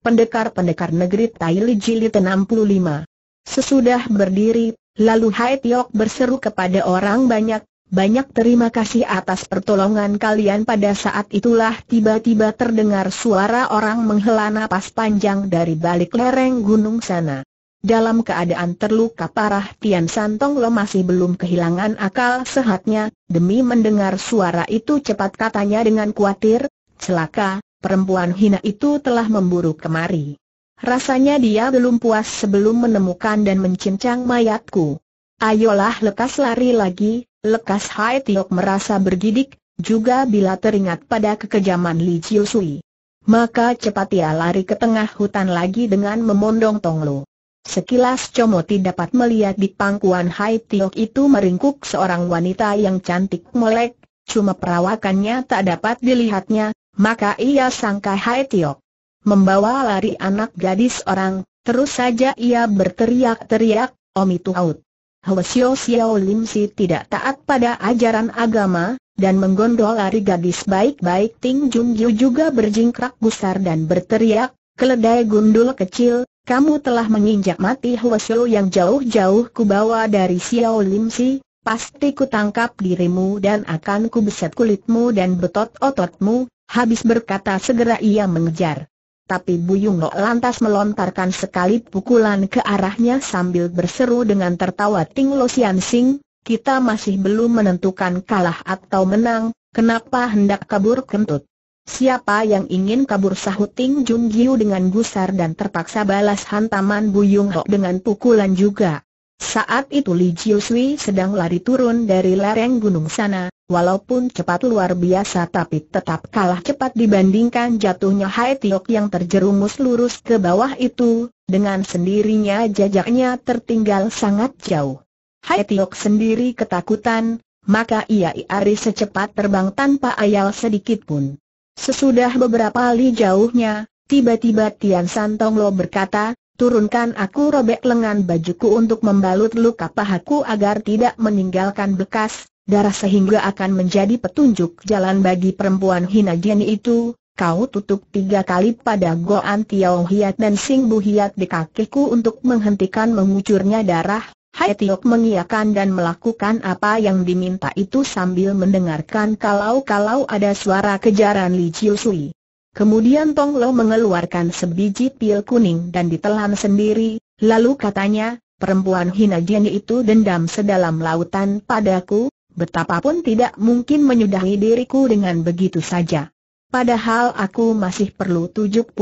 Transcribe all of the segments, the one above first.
Pendekar-pendekar negeri Taili Jilid 65. Sesudah berdiri, lalu Hai Tiok berseru kepada orang banyak, banyak terima kasih atas pertolongan kalian pada saat itulah tiba-tiba terdengar suara orang menghela napas panjang dari balik lereng gunung sana. Dalam keadaan terluka parah Tian Santong Lo masih belum kehilangan akal sehatnya, demi mendengar suara itu cepat katanya dengan khawatir, celaka, perempuan hina itu telah memburu kemari. Rasanya dia belum puas sebelum menemukan dan mencincang mayatku. Ayolah lekas lari lagi, lekas Hai Tiok merasa bergidik, juga bila teringat pada kekejaman Li Jiu Sui. Maka cepat ia lari ke tengah hutan lagi dengan memondong tonglo. Sekilas Comoti dapat melihat di pangkuan Hai Tiok itu meringkuk seorang wanita yang cantik melek, cuma perawakannya tak dapat dilihatnya, maka ia sangka Hai Tiok membawa lari anak gadis orang, terus saja ia berteriak-teriak, Om itu out. Hwasyo Xiao Lim Si tidak taat pada ajaran agama, dan menggondol lari gadis baik-baik Ting Jun Yu juga berjingkrak gusar dan berteriak, keledai gundul kecil, kamu telah menginjak mati Hwasyo yang jauh-jauh kubawa dari Xiao Lim Si, pasti kutangkap dirimu dan akan ku beset kulitmu dan betot ototmu, Habis berkata segera ia mengejar. Tapi Buyung Lo lantas melontarkan sekali pukulan ke arahnya sambil berseru dengan tertawa Ting Lo Sian Sing, kita masih belum menentukan kalah atau menang, kenapa hendak kabur kentut? Siapa yang ingin kabur sahut Ting Jun Giu dengan gusar dan terpaksa balas hantaman Buyung Lo dengan pukulan juga. Saat itu Li Jiusui sedang lari turun dari lereng gunung sana, walaupun cepat luar biasa tapi tetap kalah cepat dibandingkan jatuhnya Hai Tiok yang terjerumus lurus ke bawah itu, dengan sendirinya jajaknya tertinggal sangat jauh. Hai Tiok sendiri ketakutan, maka ia iari secepat terbang tanpa ayal sedikitpun. Sesudah beberapa li jauhnya, tiba-tiba Tian Santong Lo berkata, Turunkan aku robek lengan bajuku untuk membalut luka pahaku agar tidak meninggalkan bekas darah sehingga akan menjadi petunjuk jalan bagi perempuan hina jeni itu. Kau tutup tiga kali pada Goan Tiao Hiat dan Sing Bu Hiat di kakiku untuk menghentikan mengucurnya darah. Hai Tiok mengiakan dan melakukan apa yang diminta itu sambil mendengarkan kalau-kalau ada suara kejaran Li Chiu Sui. Kemudian Tong Lo mengeluarkan sebiji pil kuning dan ditelan sendiri, lalu katanya, perempuan hina jeni itu dendam sedalam lautan padaku, betapapun tidak mungkin menyudahi diriku dengan begitu saja. Padahal aku masih perlu 72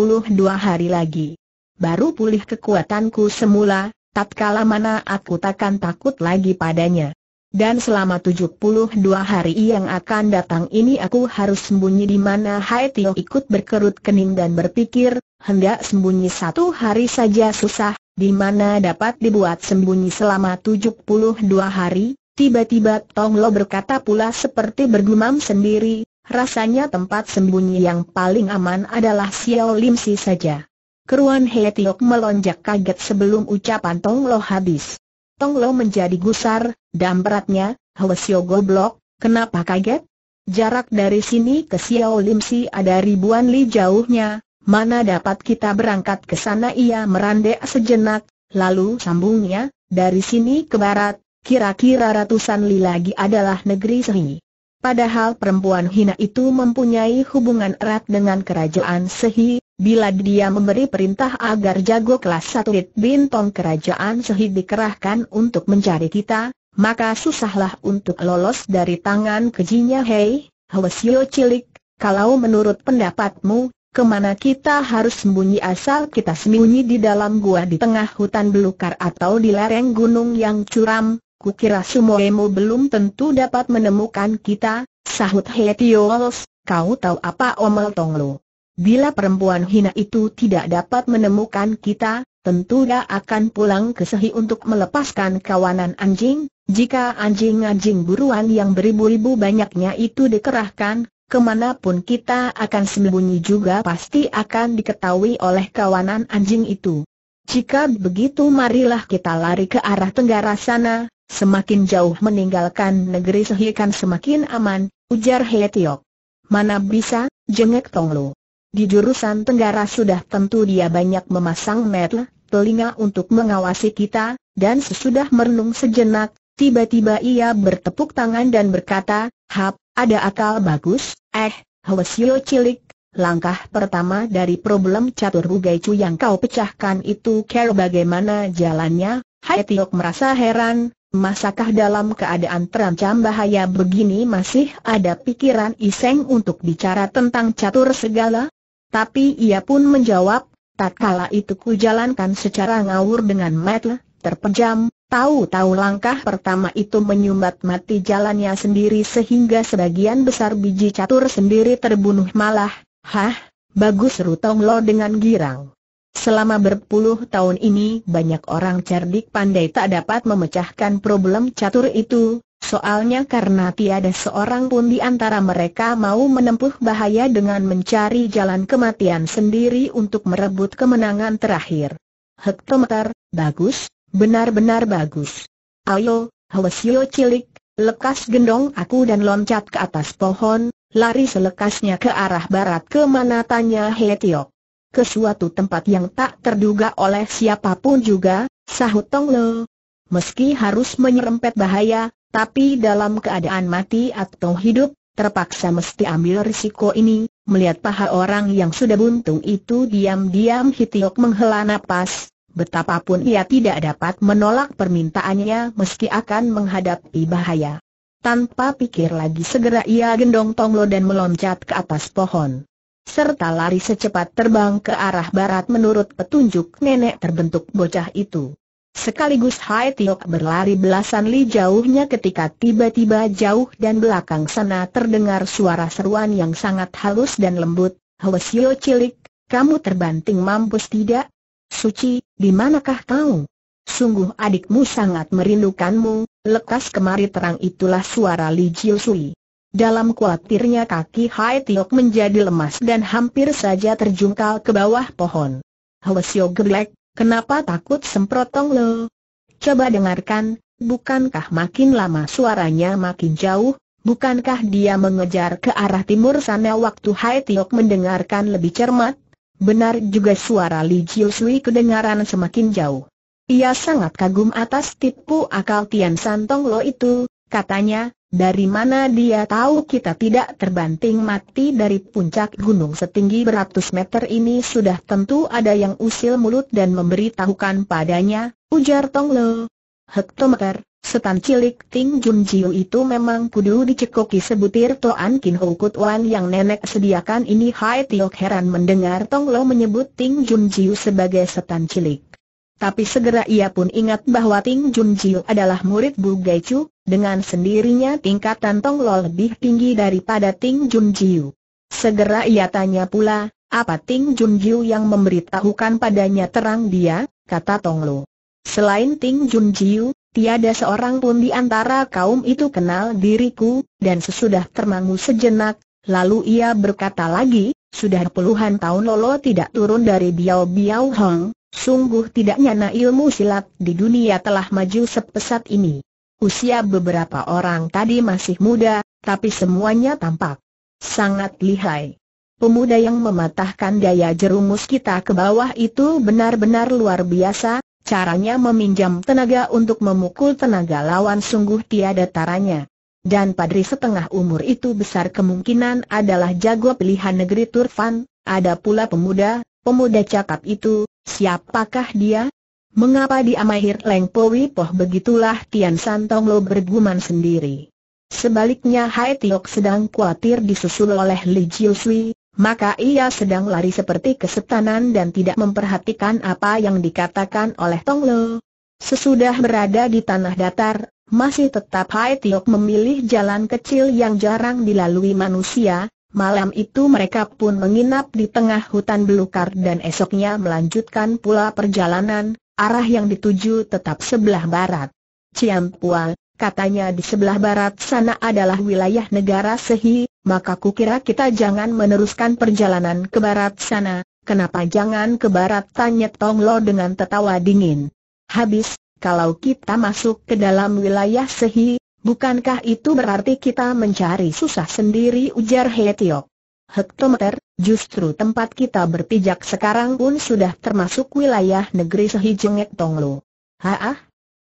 hari lagi. Baru pulih kekuatanku semula, tatkala mana aku takkan takut lagi padanya. Dan selama 72 hari yang akan datang ini aku harus sembunyi di mana Hai Tio ikut berkerut kening dan berpikir, hendak sembunyi satu hari saja susah, di mana dapat dibuat sembunyi selama 72 hari, tiba-tiba Tong Lo berkata pula seperti bergumam sendiri, rasanya tempat sembunyi yang paling aman adalah Xiao Lim Si saja. Keruan Hei Tiok melonjak kaget sebelum ucapan Tong Lo habis. Tong Lo menjadi gusar, dan beratnya, Hwasyo goblok, kenapa kaget? Jarak dari sini ke Xiao Lim Si ada ribuan li jauhnya, mana dapat kita berangkat ke sana ia merandek sejenak, lalu sambungnya, dari sini ke barat, kira-kira ratusan li lagi adalah negeri Sri. Padahal perempuan hina itu mempunyai hubungan erat dengan kerajaan Sehi, Bila dia memberi perintah agar jago kelas satu Rit Bintong Kerajaan Sehid dikerahkan untuk mencari kita, maka susahlah untuk lolos dari tangan kejinya Hei, Hwasio Cilik, kalau menurut pendapatmu, kemana kita harus sembunyi asal kita sembunyi di dalam gua di tengah hutan belukar atau di lereng gunung yang curam, kukira Sumoemo belum tentu dapat menemukan kita, sahut Hei Tiolos, kau tahu apa Omel lu. Bila perempuan hina itu tidak dapat menemukan kita, tentu dia akan pulang ke Sehi untuk melepaskan kawanan anjing. Jika anjing-anjing buruan yang beribu-ribu banyaknya itu dikerahkan, kemanapun kita akan sembunyi juga pasti akan diketahui oleh kawanan anjing itu. Jika begitu marilah kita lari ke arah tenggara sana, semakin jauh meninggalkan negeri Sehi kan semakin aman, ujar Tiok. Mana bisa, jengek tonglu. Di jurusan tenggara sudah tentu dia banyak memasang metel, telinga untuk mengawasi kita, dan sesudah merenung sejenak, tiba-tiba ia bertepuk tangan dan berkata, Hap, ada akal bagus, eh, Hwesyo cilik, langkah pertama dari problem catur Bugaicu yang kau pecahkan itu care bagaimana jalannya, Hai Tiok merasa heran, masakah dalam keadaan terancam bahaya begini masih ada pikiran iseng untuk bicara tentang catur segala? Tapi ia pun menjawab, tak kala itu ku jalankan secara ngawur dengan metel, terpejam, tahu-tahu langkah pertama itu menyumbat mati jalannya sendiri sehingga sebagian besar biji catur sendiri terbunuh malah, hah, bagus seru lo dengan girang. Selama berpuluh tahun ini banyak orang cerdik pandai tak dapat memecahkan problem catur itu, Soalnya karena tiada seorang pun di antara mereka mau menempuh bahaya dengan mencari jalan kematian sendiri untuk merebut kemenangan terakhir. Hektometer, bagus, benar-benar bagus. Ayo, Hwasyo cilik, lekas gendong aku dan loncat ke atas pohon, lari selekasnya ke arah barat ke mana tanya Hetiok. Ke suatu tempat yang tak terduga oleh siapapun juga, sahut Tong Lo. Meski harus menyerempet bahaya, tapi dalam keadaan mati atau hidup, terpaksa mesti ambil risiko ini, melihat paha orang yang sudah buntung itu diam-diam Hitiok menghela napas, betapapun ia tidak dapat menolak permintaannya meski akan menghadapi bahaya. Tanpa pikir lagi segera ia gendong Tonglo dan meloncat ke atas pohon. Serta lari secepat terbang ke arah barat menurut petunjuk nenek terbentuk bocah itu. Sekaligus Hai Tiok berlari belasan li jauhnya ketika tiba-tiba jauh dan belakang sana terdengar suara seruan yang sangat halus dan lembut, Hwasyo cilik, kamu terbanting mampus tidak? Suci, di manakah kau? Sungguh adikmu sangat merindukanmu, lekas kemari terang itulah suara Li Jiu Sui. Dalam kuatirnya kaki Hai Tiok menjadi lemas dan hampir saja terjungkal ke bawah pohon. Hwasyo gerlek, Kenapa takut semprotong lo? Coba dengarkan, bukankah makin lama suaranya makin jauh, bukankah dia mengejar ke arah timur sana waktu Hai Tiok mendengarkan lebih cermat? Benar juga suara Li Jiu Sui kedengaran semakin jauh. Ia sangat kagum atas tipu akal Tian Santong Lo itu, katanya, dari mana dia tahu kita tidak terbanting mati dari puncak gunung setinggi beratus meter ini sudah tentu ada yang usil mulut dan memberitahukan padanya, ujar Tong Lo. Hektometer, setan cilik Ting Jun Jiu itu memang kudu dicekoki sebutir Toan Kin Ho Kut Wan yang nenek sediakan ini Hai Tiok heran mendengar Tong Lo menyebut Ting Jun Jiu sebagai setan cilik. Tapi segera ia pun ingat bahwa Ting Jun Jiu adalah murid Bu Gai Chu, dengan sendirinya tingkatan Lo lebih tinggi daripada Ting Jun Jiu. Segera ia tanya pula, apa Ting Jun Jiu yang memberitahukan padanya terang dia, kata Tong Lo, Selain Ting Jun Jiu, tiada seorang pun di antara kaum itu kenal diriku, dan sesudah termangu sejenak, lalu ia berkata lagi, sudah puluhan tahun Lolo tidak turun dari Biao Biao Hong, sungguh tidak nyana ilmu silat di dunia telah maju sepesat ini. Usia beberapa orang tadi masih muda, tapi semuanya tampak sangat lihai. Pemuda yang mematahkan daya jerumus kita ke bawah itu benar-benar luar biasa, caranya meminjam tenaga untuk memukul tenaga lawan sungguh tiada taranya. Dan padri setengah umur itu besar kemungkinan adalah jago pilihan negeri Turfan, ada pula pemuda, pemuda cakap itu, siapakah dia? Mengapa di Amahir Leng Powi Poh begitulah Tian Santong Lo bergumam sendiri. Sebaliknya Hai Tiok sedang khawatir disusul oleh Li Jiu Sui, maka ia sedang lari seperti kesetanan dan tidak memperhatikan apa yang dikatakan oleh Tong Lo. Sesudah berada di tanah datar, masih tetap Hai Tiok memilih jalan kecil yang jarang dilalui manusia, Malam itu mereka pun menginap di tengah hutan belukar dan esoknya melanjutkan pula perjalanan, Arah yang dituju tetap sebelah barat. Ciam Ciampua, katanya di sebelah barat sana adalah wilayah negara Sehi, maka kukira kita jangan meneruskan perjalanan ke barat sana, kenapa jangan ke barat tanya Tong Lo dengan tertawa dingin. Habis, kalau kita masuk ke dalam wilayah Sehi, bukankah itu berarti kita mencari susah sendiri ujar Hetiok hektometer, justru tempat kita berpijak sekarang pun sudah termasuk wilayah negeri Sehijungek Tonglo. Haah?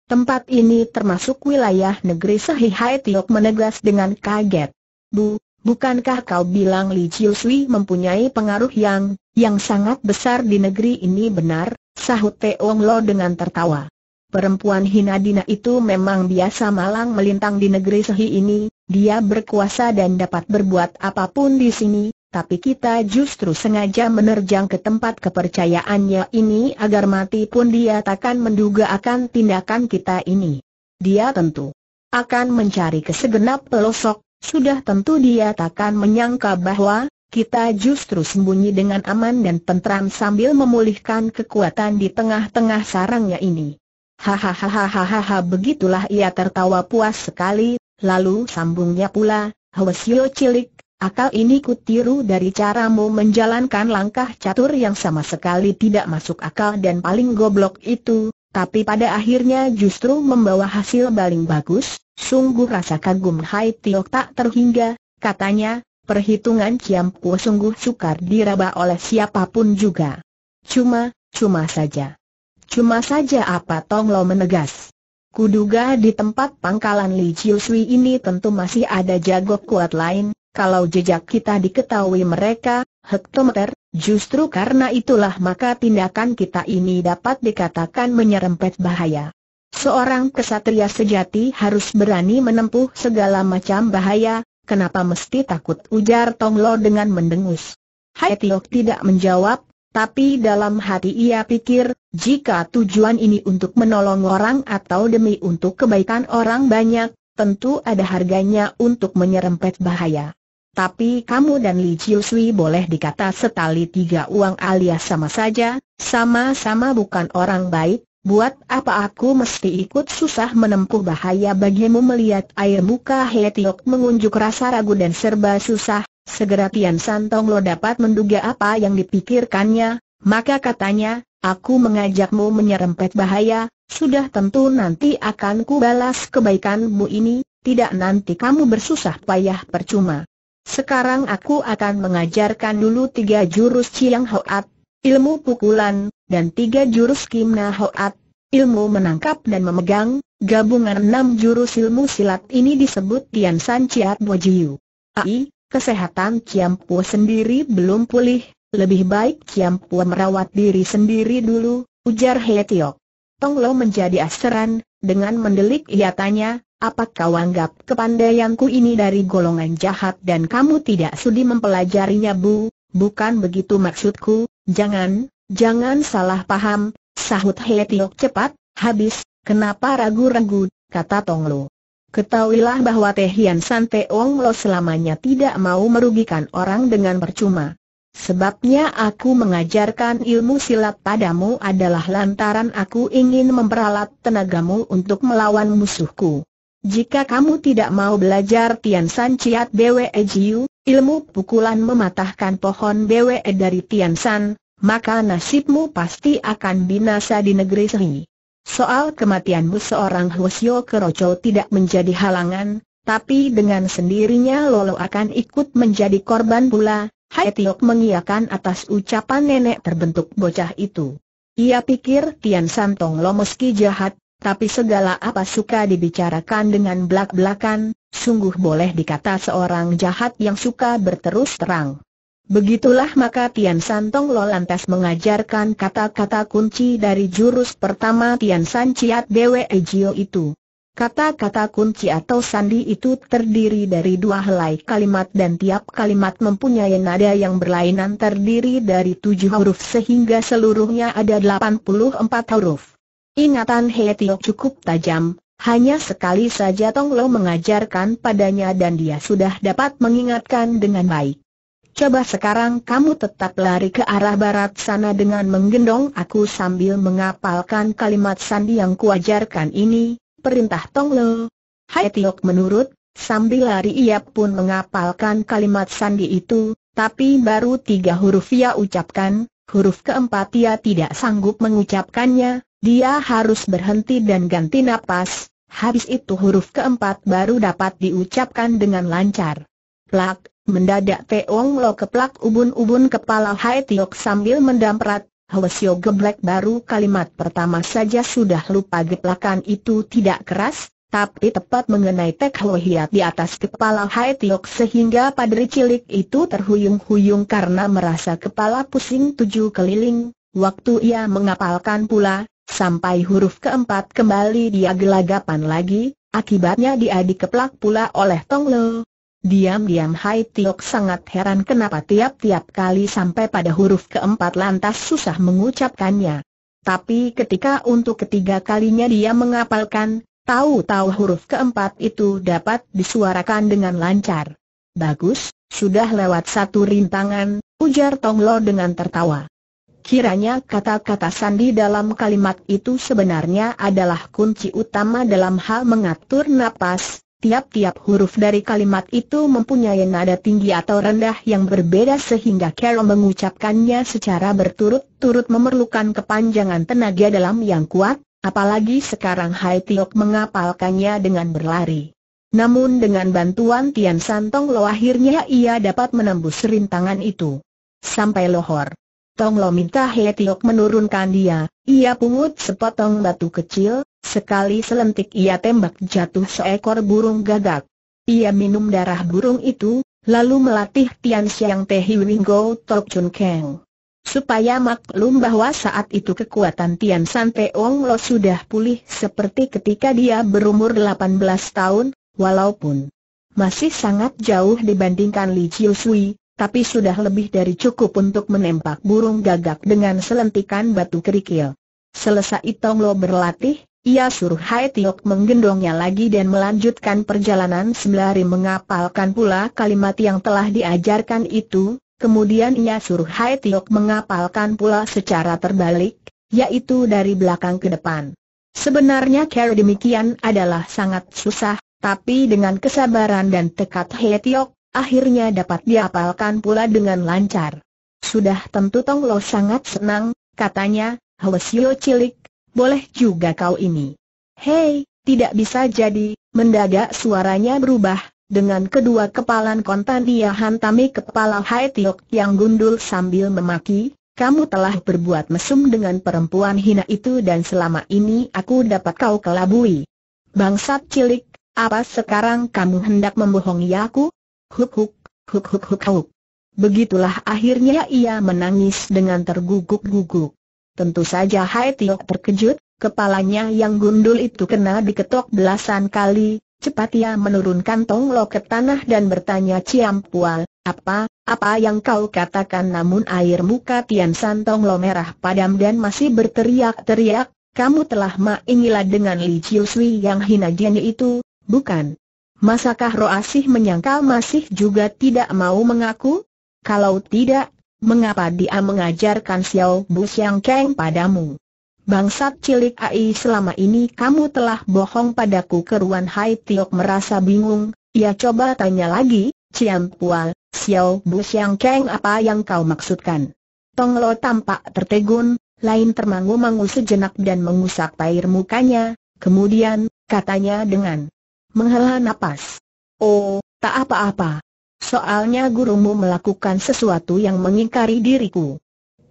Tempat ini termasuk wilayah negeri Sehihai Tiok menegas dengan kaget. Bu, bukankah kau bilang Li Chiu Sui mempunyai pengaruh yang, yang sangat besar di negeri ini benar? Sahut Teong Lo dengan tertawa. Perempuan hina dina itu memang biasa malang melintang di negeri Sehi ini, dia berkuasa dan dapat berbuat apapun di sini, tapi kita justru sengaja menerjang ke tempat kepercayaannya ini agar mati pun dia takkan menduga akan tindakan kita ini. Dia tentu akan mencari ke segenap pelosok, sudah tentu dia takkan menyangka bahwa kita justru sembunyi dengan aman dan tentram sambil memulihkan kekuatan di tengah-tengah sarangnya ini. Hahaha, begitulah ia tertawa puas sekali, Lalu sambungnya pula, Hwasyo cilik, akal ini kutiru dari caramu menjalankan langkah catur yang sama sekali tidak masuk akal dan paling goblok itu, tapi pada akhirnya justru membawa hasil paling bagus, sungguh rasa kagum Hai Tiok tak terhingga, katanya, perhitungan Ciam sungguh sukar diraba oleh siapapun juga. Cuma, cuma saja. Cuma saja apa Tong Lo menegas. Kuduga di tempat pangkalan Li Chiu Sui ini tentu masih ada jago kuat lain, kalau jejak kita diketahui mereka, hektometer, justru karena itulah maka tindakan kita ini dapat dikatakan menyerempet bahaya. Seorang kesatria sejati harus berani menempuh segala macam bahaya, kenapa mesti takut ujar Tong Lo dengan mendengus. Hai Tiok tidak menjawab, tapi dalam hati ia pikir, jika tujuan ini untuk menolong orang atau demi untuk kebaikan orang banyak, tentu ada harganya untuk menyerempet bahaya. Tapi kamu dan Li Chiu Sui boleh dikata setali tiga uang alias sama saja, sama-sama bukan orang baik, Buat apa aku mesti ikut susah menempuh bahaya bagimu melihat air muka He Tiok mengunjuk rasa ragu dan serba susah, segera Tian Santong lo dapat menduga apa yang dipikirkannya, maka katanya, aku mengajakmu menyerempet bahaya, sudah tentu nanti akan ku balas kebaikanmu ini, tidak nanti kamu bersusah payah percuma. Sekarang aku akan mengajarkan dulu tiga jurus Chiang Hoat ilmu pukulan, dan tiga jurus Kim Na Hoat, ilmu menangkap dan memegang, gabungan enam jurus ilmu silat ini disebut Tian San Chiat Bo Jiu. Ai, kesehatan Kiam Pu sendiri belum pulih, lebih baik Kiam Pu merawat diri sendiri dulu, ujar He Tiok. Tong Lo menjadi aseran, dengan mendelik ia tanya, apa kau anggap kepandaianku ini dari golongan jahat dan kamu tidak sudi mempelajarinya Bu? Bukan begitu maksudku, Jangan, jangan salah paham, sahut He Tiok cepat, habis, kenapa ragu-ragu, kata Tong Lo. Ketahuilah bahwa Teh Hian San Ong Lo selamanya tidak mau merugikan orang dengan percuma. Sebabnya aku mengajarkan ilmu silat padamu adalah lantaran aku ingin memperalat tenagamu untuk melawan musuhku. Jika kamu tidak mau belajar Tian San Ciat Bwe Jiu, ilmu pukulan mematahkan pohon Bwe e dari Tian San, maka nasibmu pasti akan binasa di negeri Sri. Soal kematianmu seorang Hwasyo Kerocho tidak menjadi halangan, tapi dengan sendirinya Lolo akan ikut menjadi korban pula, Hai Tiok mengiakan atas ucapan nenek terbentuk bocah itu. Ia pikir Tian San Tong Lo meski jahat, tapi segala apa suka dibicarakan dengan belak-belakan, sungguh boleh dikata seorang jahat yang suka berterus terang. Begitulah maka Tian San Tong Lo lantas mengajarkan kata-kata kunci dari jurus pertama Tian San Ciat Dewe Ejio itu. Kata-kata kunci atau sandi itu terdiri dari dua helai kalimat dan tiap kalimat mempunyai nada yang berlainan terdiri dari tujuh huruf sehingga seluruhnya ada 84 huruf. Ingatan He Tio cukup tajam, hanya sekali saja Tong Lo mengajarkan padanya dan dia sudah dapat mengingatkan dengan baik. Coba sekarang kamu tetap lari ke arah barat sana dengan menggendong aku sambil mengapalkan kalimat sandi yang kuajarkan ini, perintah Tong Lo. Hai Tiok menurut, sambil lari ia pun mengapalkan kalimat sandi itu, tapi baru tiga huruf ia ucapkan, huruf keempat ia tidak sanggup mengucapkannya, dia harus berhenti dan ganti napas, habis itu huruf keempat baru dapat diucapkan dengan lancar. Plak, mendadak Teong Lo keplak ubun-ubun kepala Hai Tiok sambil mendamprat, Hwasyo geblek baru kalimat pertama saja sudah lupa geplakan itu tidak keras, tapi tepat mengenai Tek Hiat di atas kepala Hai Tiok sehingga padri cilik itu terhuyung-huyung karena merasa kepala pusing tujuh keliling, waktu ia mengapalkan pula, Sampai huruf keempat kembali dia gelagapan lagi, akibatnya dia dikeplak pula oleh Tong Lo. Diam-diam Hai Tiok sangat heran kenapa tiap-tiap kali sampai pada huruf keempat lantas susah mengucapkannya. Tapi ketika untuk ketiga kalinya dia mengapalkan, tahu-tahu huruf keempat itu dapat disuarakan dengan lancar. Bagus, sudah lewat satu rintangan, ujar Tong Lo dengan tertawa. Kiranya kata-kata sandi dalam kalimat itu sebenarnya adalah kunci utama dalam hal mengatur napas. Tiap-tiap huruf dari kalimat itu mempunyai nada tinggi atau rendah yang berbeda sehingga Carol mengucapkannya secara berturut-turut memerlukan kepanjangan tenaga dalam yang kuat, apalagi sekarang Hai Tiok mengapalkannya dengan berlari. Namun dengan bantuan Tian Santong Lo akhirnya ia dapat menembus rintangan itu. Sampai Lohor. Tong Lo minta Hetiok menurunkan dia, ia pungut sepotong batu kecil, sekali selentik ia tembak jatuh seekor burung gagak. Ia minum darah burung itu, lalu melatih Tian Xiang Teh Wingo Tok Chun Keng. Supaya maklum bahwa saat itu kekuatan Tian San Ong Lo sudah pulih seperti ketika dia berumur 18 tahun, walaupun masih sangat jauh dibandingkan Li Chiu Sui, tapi sudah lebih dari cukup untuk menembak burung gagak dengan selentikan batu kerikil. Selesai Tong Lo berlatih, ia suruh Hai Tiok menggendongnya lagi dan melanjutkan perjalanan sembari mengapalkan pula kalimat yang telah diajarkan itu, kemudian ia suruh Hai Tiok mengapalkan pula secara terbalik, yaitu dari belakang ke depan. Sebenarnya cara demikian adalah sangat susah, tapi dengan kesabaran dan tekad Hai Tiok, akhirnya dapat diapalkan pula dengan lancar. Sudah tentu Tong Lo sangat senang, katanya, Hwasio cilik, boleh juga kau ini. Hei, tidak bisa jadi, mendadak suaranya berubah, dengan kedua kepalan kontan dia hantami kepala Hai Tiok yang gundul sambil memaki, kamu telah berbuat mesum dengan perempuan hina itu dan selama ini aku dapat kau kelabui. Bangsat cilik, apa sekarang kamu hendak membohongi aku? Hup hup, hup hup hup hup. Begitulah akhirnya ia menangis dengan terguguk-guguk. Tentu saja Hai Tiok terkejut, kepalanya yang gundul itu kena diketok belasan kali, Cepat ia menurunkan lo ke tanah dan bertanya Ciam Ciampual, apa, apa yang kau katakan namun air muka Tian San lo merah padam dan masih berteriak-teriak, kamu telah ingilah dengan Li Chiu Sui yang hina jeni itu, bukan? Masakah Roasih menyangkal masih juga tidak mau mengaku? Kalau tidak, mengapa dia mengajarkan Xiao Bu Xiang Kang padamu? Bangsat cilik AI selama ini kamu telah bohong padaku keruan Hai Tiok merasa bingung, ia coba tanya lagi, Ciam Pual, Xiao Bu Xiang Kang apa yang kau maksudkan? Tong Lo tampak tertegun, lain termangu-mangu sejenak dan mengusap air mukanya, kemudian, katanya dengan menghela napas. Oh, tak apa-apa. Soalnya gurumu melakukan sesuatu yang mengingkari diriku.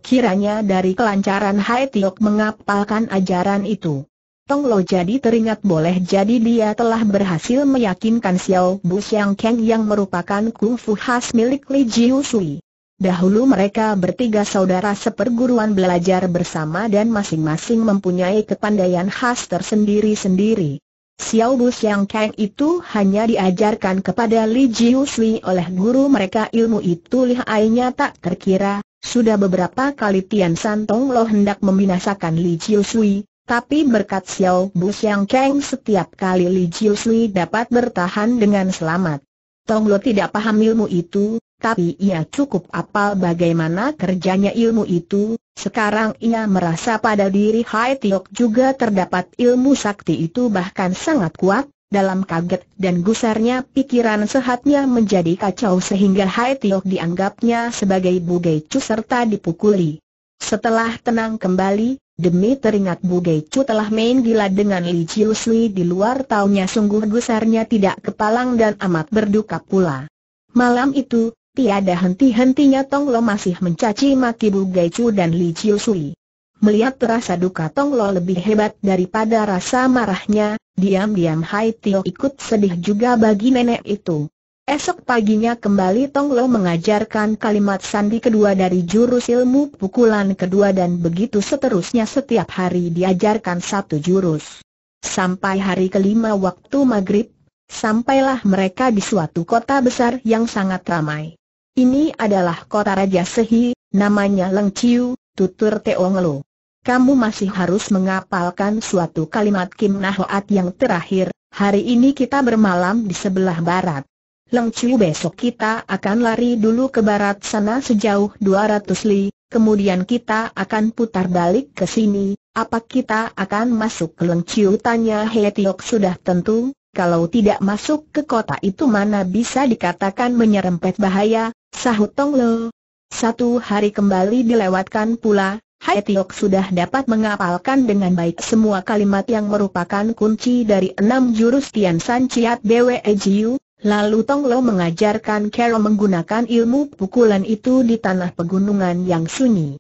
Kiranya dari kelancaran Hai Tiok mengapalkan ajaran itu. Tong Lo jadi teringat boleh jadi dia telah berhasil meyakinkan Xiao Bu Xiang Kang yang merupakan kungfu khas milik Li Jiu Sui. Dahulu mereka bertiga saudara seperguruan belajar bersama dan masing-masing mempunyai kepandaian khas tersendiri-sendiri. Xiao Bu Xiang Kang itu hanya diajarkan kepada Li Jiu Sui oleh guru mereka ilmu itu lihainya tak terkira, sudah beberapa kali Tian Santong Lo hendak membinasakan Li Jiu Sui, tapi berkat Xiao Bu Xiang Kang setiap kali Li Jiu Sui dapat bertahan dengan selamat. Tong Lo tidak paham ilmu itu, tapi ia cukup apal bagaimana kerjanya ilmu itu, sekarang ia merasa pada diri Hai Tiok juga terdapat ilmu sakti itu bahkan sangat kuat, dalam kaget dan gusarnya pikiran sehatnya menjadi kacau sehingga Hai Tiok dianggapnya sebagai Chu serta dipukuli. Setelah tenang kembali, demi teringat Chu telah main gila dengan Li Jiusli di luar taunya sungguh gusarnya tidak kepalang dan amat berduka pula. Malam itu, Tiada henti-hentinya Tong Lo masih mencaci maki Bu Chu dan Li Chiu Sui. Melihat rasa duka Tong Lo lebih hebat daripada rasa marahnya, diam-diam Hai Tio ikut sedih juga bagi nenek itu. Esok paginya kembali Tong Lo mengajarkan kalimat sandi kedua dari jurus ilmu pukulan kedua dan begitu seterusnya setiap hari diajarkan satu jurus. Sampai hari kelima waktu maghrib, sampailah mereka di suatu kota besar yang sangat ramai. Ini adalah kota Raja Sehi, namanya Leng Chiu, tutur Teonglo. Kamu masih harus mengapalkan suatu kalimat Kim Nahoat yang terakhir, hari ini kita bermalam di sebelah barat. Leng Chiu besok kita akan lari dulu ke barat sana sejauh 200 li, kemudian kita akan putar balik ke sini, apa kita akan masuk ke Leng Chiu tanya He Tiok sudah tentu, kalau tidak masuk ke kota itu mana bisa dikatakan menyerempet bahaya, Sahut Tong Lo. Satu hari kembali dilewatkan pula, Hai Tiok sudah dapat mengapalkan dengan baik semua kalimat yang merupakan kunci dari enam jurus Tian San Chiat Bwe Jiu, lalu Tong Lo mengajarkan Carol menggunakan ilmu pukulan itu di tanah pegunungan yang sunyi.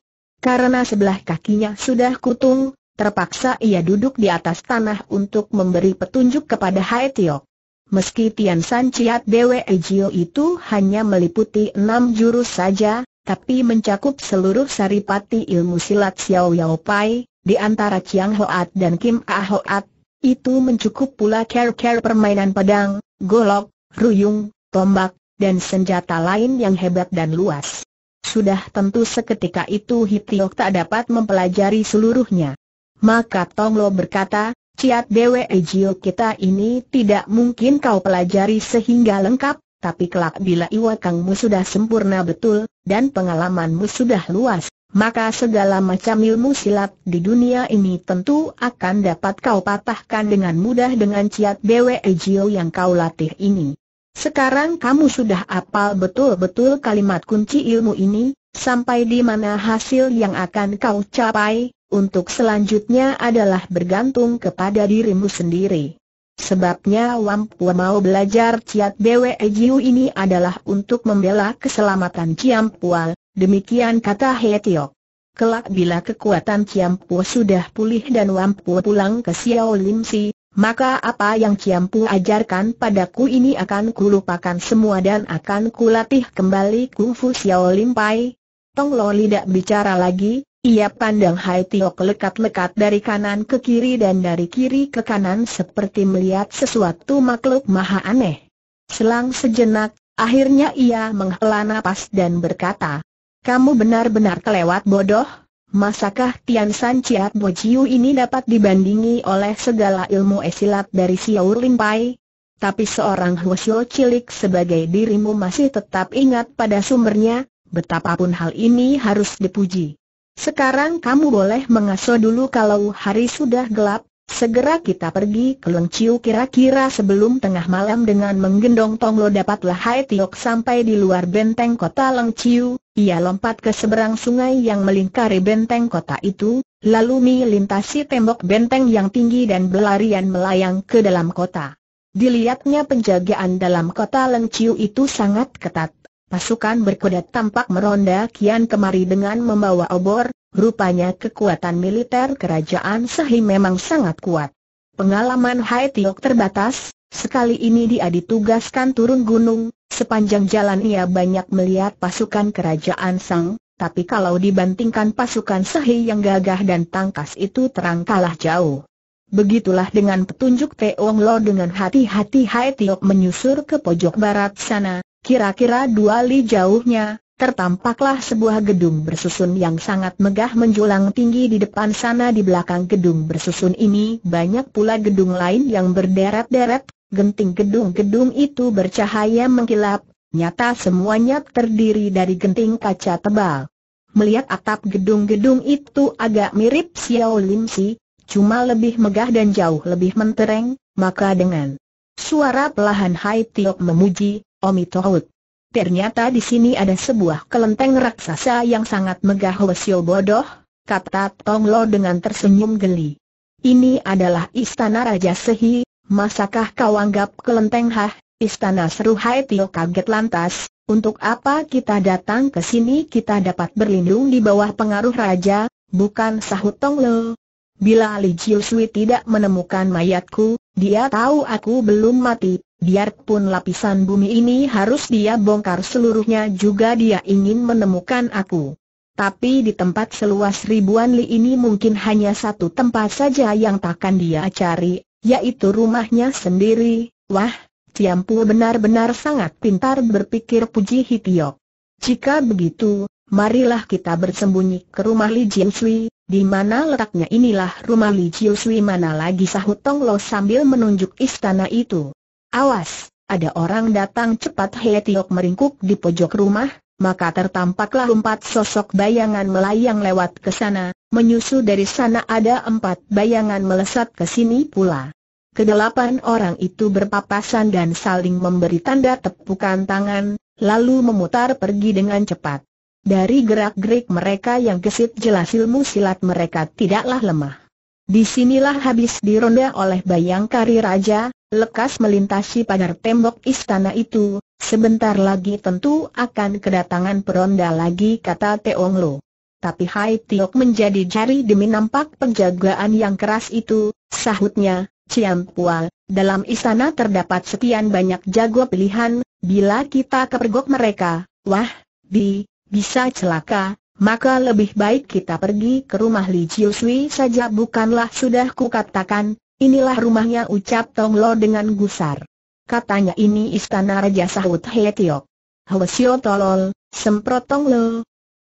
Karena sebelah kakinya sudah kutung, terpaksa ia duduk di atas tanah untuk memberi petunjuk kepada Hai Tiok. Meski Tian San Ciat Dewe Ejio itu hanya meliputi enam jurus saja, tapi mencakup seluruh saripati ilmu silat Xiao Yao Pai, di antara Chiang Hoat dan Kim Ah Hoat, itu mencukup pula care-care permainan pedang, golok, ruyung, tombak, dan senjata lain yang hebat dan luas. Sudah tentu seketika itu Hitiok tak dapat mempelajari seluruhnya. Maka Tonglo berkata, kiat Dewe Ejio kita ini tidak mungkin kau pelajari sehingga lengkap, tapi kelak bila iwakangmu sudah sempurna betul, dan pengalamanmu sudah luas, maka segala macam ilmu silat di dunia ini tentu akan dapat kau patahkan dengan mudah dengan ciat Dewe Ejio yang kau latih ini. Sekarang kamu sudah apal betul-betul kalimat kunci ilmu ini, sampai di mana hasil yang akan kau capai, untuk selanjutnya adalah bergantung kepada dirimu sendiri. Sebabnya Wampu mau belajar Ciat Bwe Jiu ini adalah untuk membela keselamatan Ciam Ciampual, demikian kata Hetiok. Kelak bila kekuatan Ciam Pua sudah pulih dan Wampu pulang ke Xiao Lim Si, maka apa yang Ciam Pua ajarkan padaku ini akan kulupakan semua dan akan kulatih kembali kungfu Xiao Lim Pai. Tong Lo tidak bicara lagi, ia pandang Hai Tio kelekat-lekat dari kanan ke kiri dan dari kiri ke kanan seperti melihat sesuatu makhluk maha aneh. Selang sejenak, akhirnya ia menghela nafas dan berkata, Kamu benar-benar kelewat bodoh, masakah Tian San Chiat Bo Jiu ini dapat dibandingi oleh segala ilmu esilat dari Xiao Lim Pai? Tapi seorang Huosyo cilik sebagai dirimu masih tetap ingat pada sumbernya, betapapun hal ini harus dipuji. Sekarang kamu boleh mengasuh dulu kalau hari sudah gelap, segera kita pergi ke Lengciu kira-kira sebelum tengah malam dengan menggendong Tonglo dapatlah Hai Tiok sampai di luar benteng kota Lengciu, ia lompat ke seberang sungai yang melingkari benteng kota itu, lalu melintasi tembok benteng yang tinggi dan berlarian melayang ke dalam kota. Dilihatnya penjagaan dalam kota Lengciu itu sangat ketat pasukan berkuda tampak meronda kian kemari dengan membawa obor, rupanya kekuatan militer kerajaan Sahi memang sangat kuat. Pengalaman Hai Tiok terbatas, sekali ini dia ditugaskan turun gunung, sepanjang jalan ia banyak melihat pasukan kerajaan Sang, tapi kalau dibandingkan pasukan Sahi yang gagah dan tangkas itu terang kalah jauh. Begitulah dengan petunjuk Teong Lo dengan hati-hati Hai Tiok menyusur ke pojok barat sana, Kira-kira dua li jauhnya, tertampaklah sebuah gedung bersusun yang sangat megah menjulang tinggi di depan sana di belakang gedung bersusun ini banyak pula gedung lain yang berderet-deret, genting gedung-gedung itu bercahaya mengkilap, nyata semuanya terdiri dari genting kaca tebal. Melihat atap gedung-gedung itu agak mirip Xiao Lim Si, cuma lebih megah dan jauh lebih mentereng, maka dengan suara pelahan Hai Tiok memuji, Omi Ternyata di sini ada sebuah kelenteng raksasa yang sangat megah Hwasyo bodoh, kata Tong Lo dengan tersenyum geli. Ini adalah istana Raja Sehi, masakah kau anggap kelenteng hah? Istana seru Hai Tio kaget lantas, untuk apa kita datang ke sini kita dapat berlindung di bawah pengaruh Raja, bukan sahut Tong Lo. Bila Li Jiu Sui tidak menemukan mayatku, dia tahu aku belum mati, Biarpun lapisan bumi ini harus dia bongkar seluruhnya juga dia ingin menemukan aku. Tapi di tempat seluas ribuan li ini mungkin hanya satu tempat saja yang takkan dia cari, yaitu rumahnya sendiri. Wah, Tiampu benar-benar sangat pintar berpikir puji Hitiok. Jika begitu, marilah kita bersembunyi ke rumah Li Jiusui, di mana letaknya inilah rumah Li Jiusui mana lagi sahut Tong Lo sambil menunjuk istana itu. Awas, ada orang datang cepat Hei Tiok meringkuk di pojok rumah, maka tertampaklah empat sosok bayangan melayang lewat ke sana, menyusul dari sana ada empat bayangan melesat ke sini pula. Kedelapan orang itu berpapasan dan saling memberi tanda tepukan tangan, lalu memutar pergi dengan cepat. Dari gerak-gerik mereka yang gesit jelas ilmu silat mereka tidaklah lemah. Disinilah habis dironda oleh bayangkari raja, lekas melintasi pagar tembok istana itu, sebentar lagi tentu akan kedatangan peronda lagi kata Teong Lo. Tapi Hai Tiok menjadi jari demi nampak penjagaan yang keras itu, sahutnya, Ciam Pual, dalam istana terdapat sekian banyak jago pilihan, bila kita kepergok mereka, wah, di, bisa celaka, maka lebih baik kita pergi ke rumah Li Chiu Sui saja bukanlah sudah kukatakan, inilah rumahnya ucap Tong Lo dengan gusar. Katanya ini istana Raja Sahut He Tiok. Hwasyo tolol, semprot Tong Lo.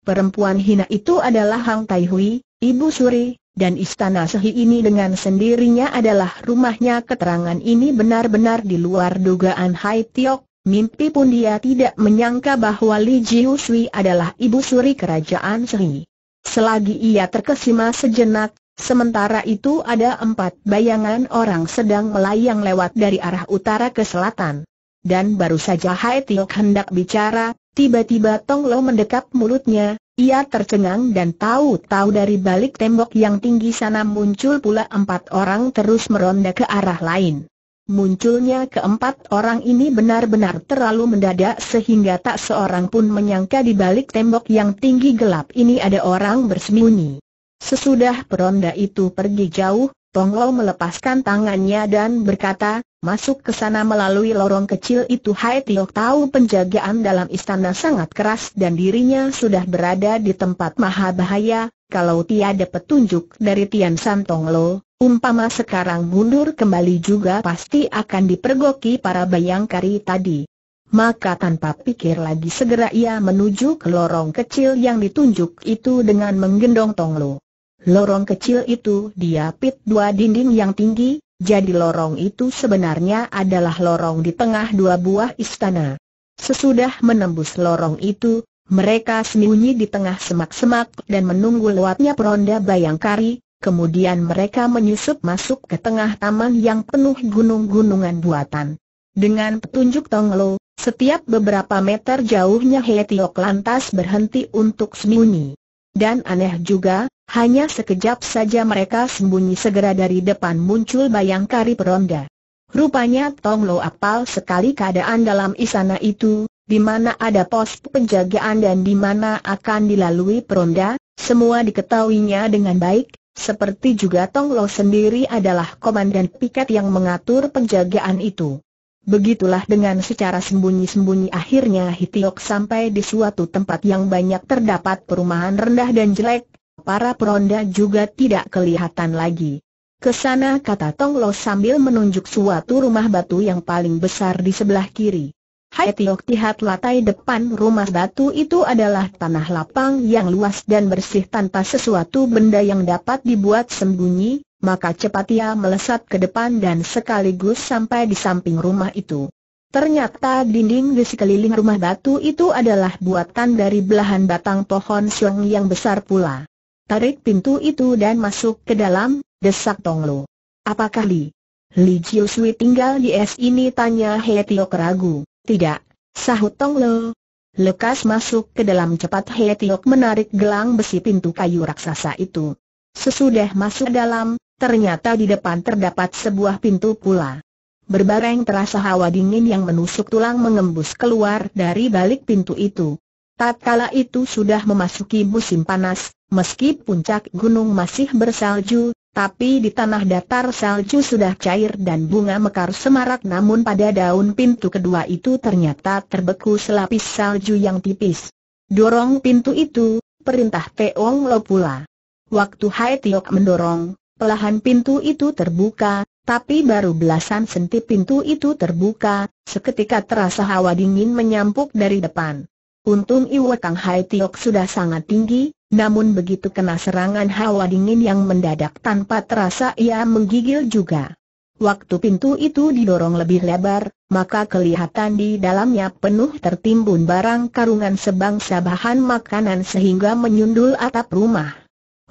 Perempuan hina itu adalah Hang Tai Hui, Ibu Suri, dan istana Sehi ini dengan sendirinya adalah rumahnya keterangan ini benar-benar di luar dugaan Hai Tiok, Mimpi pun dia tidak menyangka bahwa Li Jiu Sui adalah ibu suri kerajaan Sri. Selagi ia terkesima sejenak, sementara itu ada empat bayangan orang sedang melayang lewat dari arah utara ke selatan. Dan baru saja Hai Tiok hendak bicara, tiba-tiba Tong Lo mendekap mulutnya, ia tercengang dan tahu-tahu dari balik tembok yang tinggi sana muncul pula empat orang terus meronda ke arah lain. Munculnya keempat orang ini benar-benar terlalu mendadak sehingga tak seorang pun menyangka di balik tembok yang tinggi gelap ini ada orang bersembunyi. Sesudah peronda itu pergi jauh, Tonglo melepaskan tangannya dan berkata, masuk ke sana melalui lorong kecil itu Hai Tiok tahu penjagaan dalam istana sangat keras dan dirinya sudah berada di tempat maha bahaya, kalau tiada petunjuk dari Tian Santong Lo, umpama sekarang mundur kembali juga pasti akan dipergoki para bayangkari tadi. Maka tanpa pikir lagi segera ia menuju ke lorong kecil yang ditunjuk itu dengan menggendong Tonglo. Lorong kecil itu diapit dua dinding yang tinggi, jadi lorong itu sebenarnya adalah lorong di tengah dua buah istana. Sesudah menembus lorong itu, mereka sembunyi di tengah semak-semak dan menunggu lewatnya peronda bayangkari, kemudian mereka menyusup masuk ke tengah taman yang penuh gunung-gunungan buatan. Dengan petunjuk Tonglo, setiap beberapa meter jauhnya Hetiok lantas berhenti untuk sembunyi. Dan aneh juga, hanya sekejap saja mereka sembunyi segera dari depan muncul bayangkari peronda. Rupanya Tonglo apal sekali keadaan dalam istana itu, di mana ada pos penjagaan dan di mana akan dilalui peronda, semua diketahuinya dengan baik, seperti juga Tong Lo sendiri adalah komandan piket yang mengatur penjagaan itu. Begitulah dengan secara sembunyi-sembunyi akhirnya Hitiok sampai di suatu tempat yang banyak terdapat perumahan rendah dan jelek, para peronda juga tidak kelihatan lagi. Kesana kata Tong Lo sambil menunjuk suatu rumah batu yang paling besar di sebelah kiri. Hai Tiok lihat latai depan rumah batu itu adalah tanah lapang yang luas dan bersih tanpa sesuatu benda yang dapat dibuat sembunyi, maka cepat ia melesat ke depan dan sekaligus sampai di samping rumah itu. Ternyata dinding di sekeliling rumah batu itu adalah buatan dari belahan batang pohon siung yang besar pula. Tarik pintu itu dan masuk ke dalam, desak Tong Lo. Apakah Li? Li Jiu Sui tinggal di es ini tanya He Tiok ragu. Tidak, sahut Tong Lo. Lekas masuk ke dalam cepat He Tiok menarik gelang besi pintu kayu raksasa itu. Sesudah masuk dalam, ternyata di depan terdapat sebuah pintu pula. Berbareng terasa hawa dingin yang menusuk tulang mengembus keluar dari balik pintu itu. Tatkala itu sudah memasuki musim panas, meski puncak gunung masih bersalju, tapi di tanah datar salju sudah cair dan bunga mekar semarak namun pada daun pintu kedua itu ternyata terbeku selapis salju yang tipis. Dorong pintu itu, perintah Teong Lo pula. Waktu Hai Tiok mendorong, pelahan pintu itu terbuka, tapi baru belasan senti pintu itu terbuka, seketika terasa hawa dingin menyampuk dari depan. Untung Iwa Kang Hai Tiok sudah sangat tinggi, namun begitu kena serangan hawa dingin yang mendadak tanpa terasa ia menggigil juga. Waktu pintu itu didorong lebih lebar, maka kelihatan di dalamnya penuh tertimbun barang karungan sebang bahan makanan sehingga menyundul atap rumah.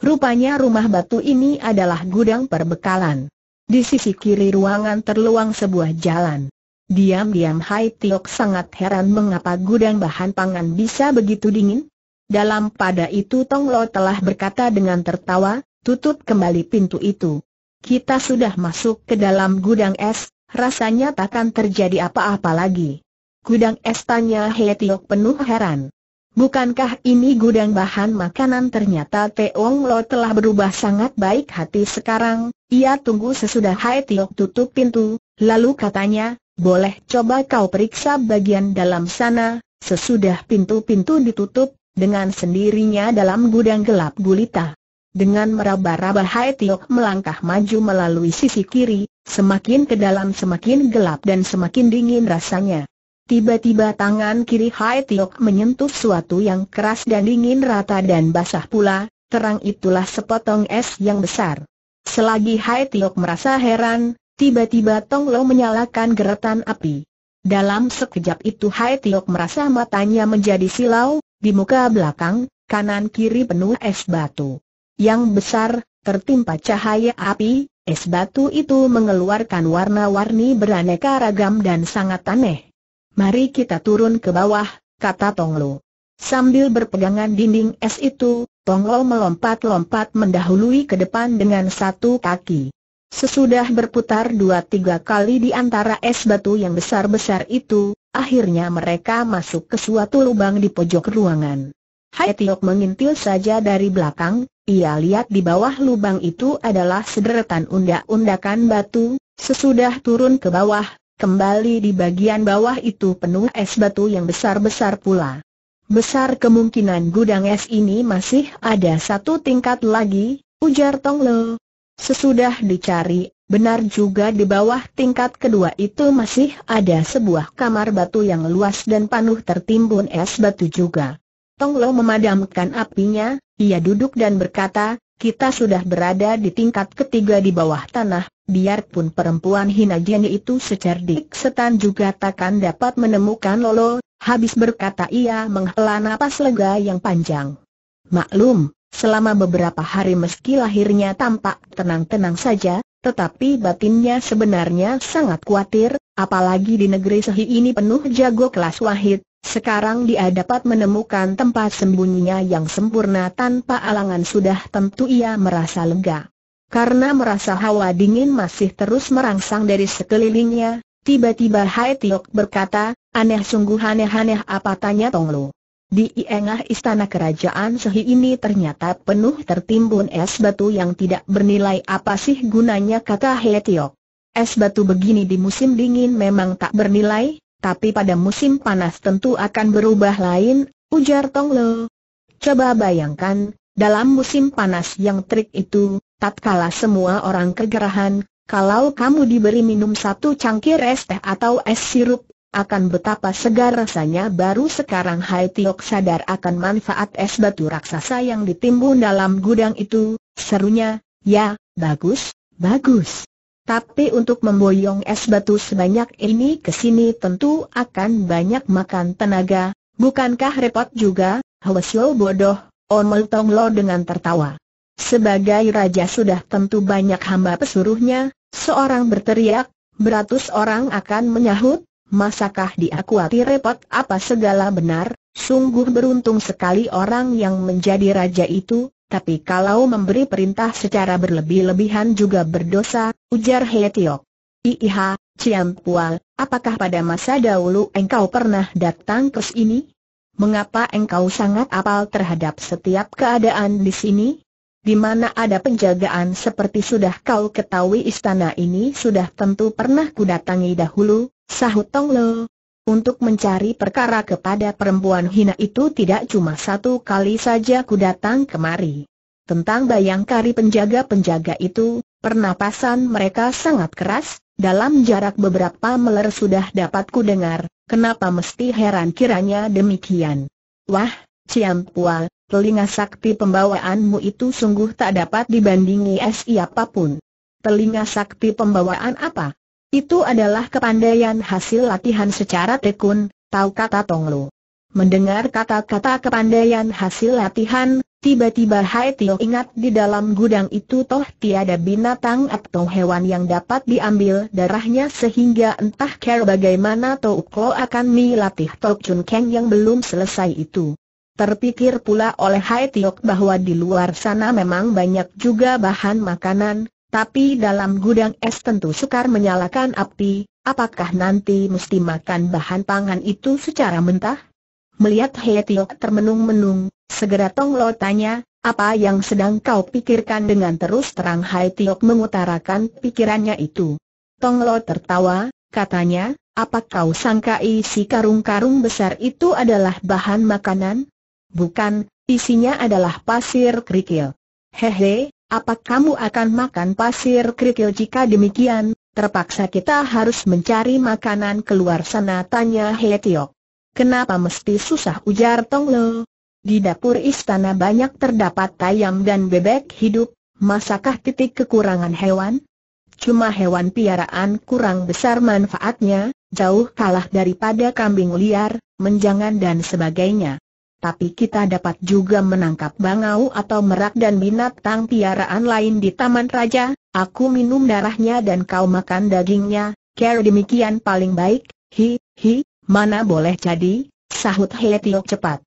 Rupanya rumah batu ini adalah gudang perbekalan. Di sisi kiri ruangan terluang sebuah jalan. Diam-diam Hai Tiok sangat heran mengapa gudang bahan pangan bisa begitu dingin, dalam pada itu Tong Lo telah berkata dengan tertawa, tutup kembali pintu itu. Kita sudah masuk ke dalam gudang es, rasanya takkan terjadi apa-apa lagi. Gudang es tanya He Tiok penuh heran. Bukankah ini gudang bahan makanan ternyata Teong Lo telah berubah sangat baik hati sekarang, ia tunggu sesudah Hai Tiok tutup pintu, lalu katanya, boleh coba kau periksa bagian dalam sana, sesudah pintu-pintu ditutup, dengan sendirinya dalam gudang gelap gulita. Dengan meraba-raba Hai Tiok melangkah maju melalui sisi kiri, semakin ke dalam semakin gelap dan semakin dingin rasanya. Tiba-tiba tangan kiri Hai Tiok menyentuh suatu yang keras dan dingin rata dan basah pula, terang itulah sepotong es yang besar. Selagi Hai Tiok merasa heran, tiba-tiba Tong Lo menyalakan geretan api. Dalam sekejap itu Hai Tiok merasa matanya menjadi silau, di muka belakang, kanan kiri penuh es batu. Yang besar, tertimpa cahaya api, es batu itu mengeluarkan warna-warni beraneka ragam dan sangat aneh. Mari kita turun ke bawah, kata Tonglo. Sambil berpegangan dinding es itu, Tonglo melompat-lompat mendahului ke depan dengan satu kaki. Sesudah berputar dua tiga kali di antara es batu yang besar-besar itu, Akhirnya mereka masuk ke suatu lubang di pojok ruangan. Hai Tiok mengintil saja dari belakang, ia lihat di bawah lubang itu adalah sederetan undak-undakan batu, sesudah turun ke bawah, kembali di bagian bawah itu penuh es batu yang besar-besar pula. Besar kemungkinan gudang es ini masih ada satu tingkat lagi, ujar Tong Lo. Sesudah dicari, Benar juga di bawah tingkat kedua itu masih ada sebuah kamar batu yang luas dan penuh tertimbun es batu juga. Tonglo memadamkan apinya, ia duduk dan berkata, kita sudah berada di tingkat ketiga di bawah tanah, biarpun perempuan hina Hinajeni itu secerdik setan juga takkan dapat menemukan Lolo, habis berkata ia menghela napas lega yang panjang. Maklum, Selama beberapa hari meski lahirnya tampak tenang-tenang saja, tetapi batinnya sebenarnya sangat khawatir, apalagi di negeri Sehi ini penuh jago kelas wahid, sekarang dia dapat menemukan tempat sembunyinya yang sempurna tanpa alangan sudah tentu ia merasa lega. Karena merasa hawa dingin masih terus merangsang dari sekelilingnya, tiba-tiba Hai Tiok berkata, aneh sungguh aneh-aneh apa tanya Tong Lu. Di Iengah istana kerajaan Sehi ini ternyata penuh tertimbun es batu yang tidak bernilai apa sih gunanya kata Tiok. Es batu begini di musim dingin memang tak bernilai, tapi pada musim panas tentu akan berubah lain, ujar Tong Lo. Coba bayangkan, dalam musim panas yang trik itu, tatkala semua orang kegerahan, kalau kamu diberi minum satu cangkir es teh atau es sirup, akan betapa segar rasanya baru sekarang Hai Tiok sadar akan manfaat es batu raksasa yang ditimbun dalam gudang itu, serunya, ya, bagus, bagus. Tapi untuk memboyong es batu sebanyak ini ke sini tentu akan banyak makan tenaga, bukankah repot juga, Hwesyo bodoh, Omel oh, Tonglo dengan tertawa. Sebagai raja sudah tentu banyak hamba pesuruhnya, seorang berteriak, beratus orang akan menyahut, Masakah dia repot apa segala benar, sungguh beruntung sekali orang yang menjadi raja itu, tapi kalau memberi perintah secara berlebih-lebihan juga berdosa, ujar Hetiok. Iiha, Ciam Pual, apakah pada masa dahulu engkau pernah datang ke sini? Mengapa engkau sangat apal terhadap setiap keadaan di sini? di mana ada penjagaan seperti sudah kau ketahui istana ini sudah tentu pernah kudatangi dahulu, sahut Tong Lo. Untuk mencari perkara kepada perempuan hina itu tidak cuma satu kali saja kudatang kemari. Tentang bayangkari penjaga-penjaga itu, pernapasan mereka sangat keras, dalam jarak beberapa meler sudah dapat kudengar. kenapa mesti heran kiranya demikian? Wah, Ciampua, telinga sakti pembawaanmu itu sungguh tak dapat dibandingi siapapun. Telinga sakti pembawaan apa? Itu adalah kepandaian hasil latihan secara tekun, tahu kata Tonglu. Mendengar kata-kata kepandaian hasil latihan, tiba-tiba Hai Tio ingat di dalam gudang itu toh tiada binatang atau hewan yang dapat diambil darahnya sehingga entah care bagaimana Tau Klo akan melatih Tok Chun Keng yang belum selesai itu. Terpikir pula oleh Hai Tiok bahwa di luar sana memang banyak juga bahan makanan, tapi dalam gudang es tentu sukar menyalakan api, apakah nanti mesti makan bahan pangan itu secara mentah? Melihat Hai Tiok termenung-menung, segera Tong Lo tanya, apa yang sedang kau pikirkan dengan terus terang Hai Tiok mengutarakan pikirannya itu. Tong Lo tertawa, katanya, apa kau sangka isi karung-karung besar itu adalah bahan makanan? Bukan, isinya adalah pasir kerikil. Hehe, apa kamu akan makan pasir kerikil jika demikian? Terpaksa kita harus mencari makanan keluar sana tanya He Kenapa mesti susah ujar Tong Di dapur istana banyak terdapat ayam dan bebek hidup, masakah titik kekurangan hewan? Cuma hewan piaraan kurang besar manfaatnya, jauh kalah daripada kambing liar, menjangan dan sebagainya tapi kita dapat juga menangkap bangau atau merak dan binatang piaraan lain di Taman Raja, aku minum darahnya dan kau makan dagingnya, care demikian paling baik, hi, hi, mana boleh jadi, sahut He cepat.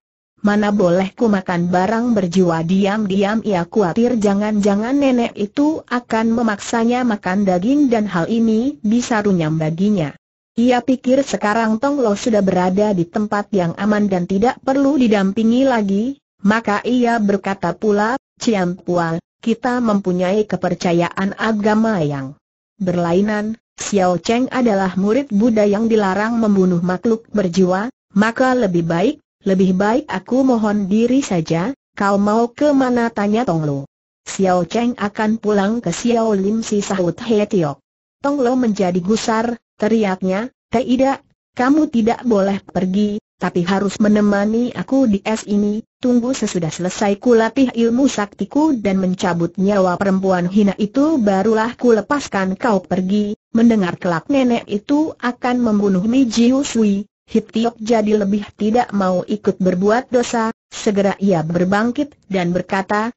Mana boleh ku makan barang berjiwa diam-diam ia khawatir jangan-jangan nenek itu akan memaksanya makan daging dan hal ini bisa runyam baginya. Ia pikir sekarang Tong Lo sudah berada di tempat yang aman dan tidak perlu didampingi lagi, maka ia berkata pula, Cian Pual, kita mempunyai kepercayaan agama yang berlainan, Xiao Cheng adalah murid Buddha yang dilarang membunuh makhluk berjiwa, maka lebih baik, lebih baik aku mohon diri saja, kau mau ke mana tanya Tong Lo. Xiao Cheng akan pulang ke Xiao Lim si sahut He Tiok. Tong Lo menjadi gusar, Teriaknya, tidak, kamu tidak boleh pergi, tapi harus menemani aku di es ini, tunggu sesudah selesai kulatih ilmu saktiku dan mencabut nyawa perempuan hina itu barulah ku lepaskan kau pergi, mendengar kelak nenek itu akan membunuh Mi Usui. Sui, Hitiok jadi lebih tidak mau ikut berbuat dosa, segera ia berbangkit dan berkata,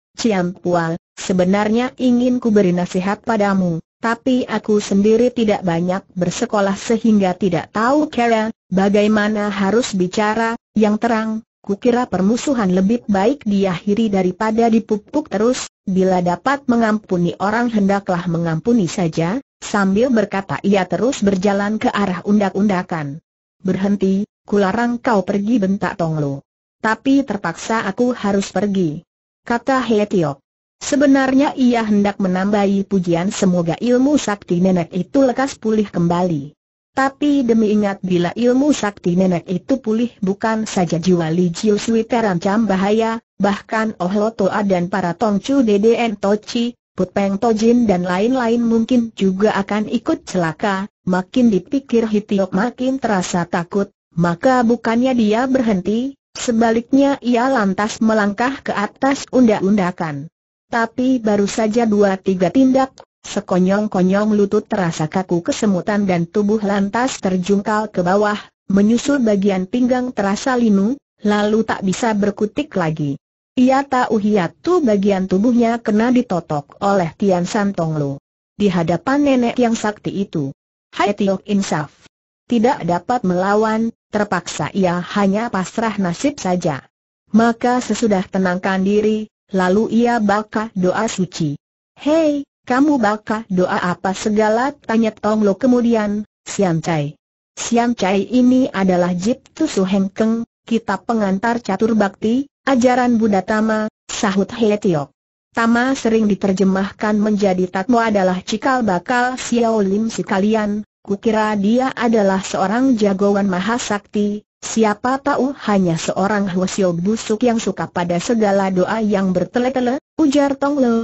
Pual, sebenarnya ingin ku beri nasihat padamu tapi aku sendiri tidak banyak bersekolah sehingga tidak tahu cara bagaimana harus bicara, yang terang, kukira permusuhan lebih baik diakhiri daripada dipupuk terus, bila dapat mengampuni orang hendaklah mengampuni saja, sambil berkata ia terus berjalan ke arah undak-undakan. Berhenti, kularang kau pergi bentak Tonglo. Tapi terpaksa aku harus pergi. Kata Hetiok. Sebenarnya ia hendak menambahi pujian semoga ilmu sakti nenek itu lekas pulih kembali. Tapi demi ingat bila ilmu sakti nenek itu pulih bukan saja jiwa Li Jiu Sui terancam bahaya, bahkan Oh Toa dan para Tongcu DDN Tochi, Putpeng Tojin dan lain-lain mungkin juga akan ikut celaka, makin dipikir Hitiok makin terasa takut, maka bukannya dia berhenti, sebaliknya ia lantas melangkah ke atas undak-undakan. Tapi baru saja dua tiga tindak, sekonyong-konyong lutut terasa kaku kesemutan dan tubuh lantas terjungkal ke bawah, menyusul bagian pinggang terasa linu, lalu tak bisa berkutik lagi. Ia tahu hiatu bagian tubuhnya kena ditotok oleh Tian San Tong Lu. Di hadapan nenek yang sakti itu. Hai Tiok Insaf. Tidak dapat melawan, terpaksa ia hanya pasrah nasib saja. Maka sesudah tenangkan diri, Lalu ia baca doa suci. Hei, kamu baca doa apa segala tanya Tong Lo kemudian, Sian Chai. Sian Chai ini adalah Jip Tusu Heng Keng, kitab pengantar catur bakti, ajaran Buddha Tama, sahut He Tiok. Tama sering diterjemahkan menjadi tatmo adalah cikal bakal Xiao Lim kalian. kukira dia adalah seorang jagoan mahasakti, Siapa tahu hanya seorang Hwasyo busuk yang suka pada segala doa yang bertele-tele, ujar Tong Lo.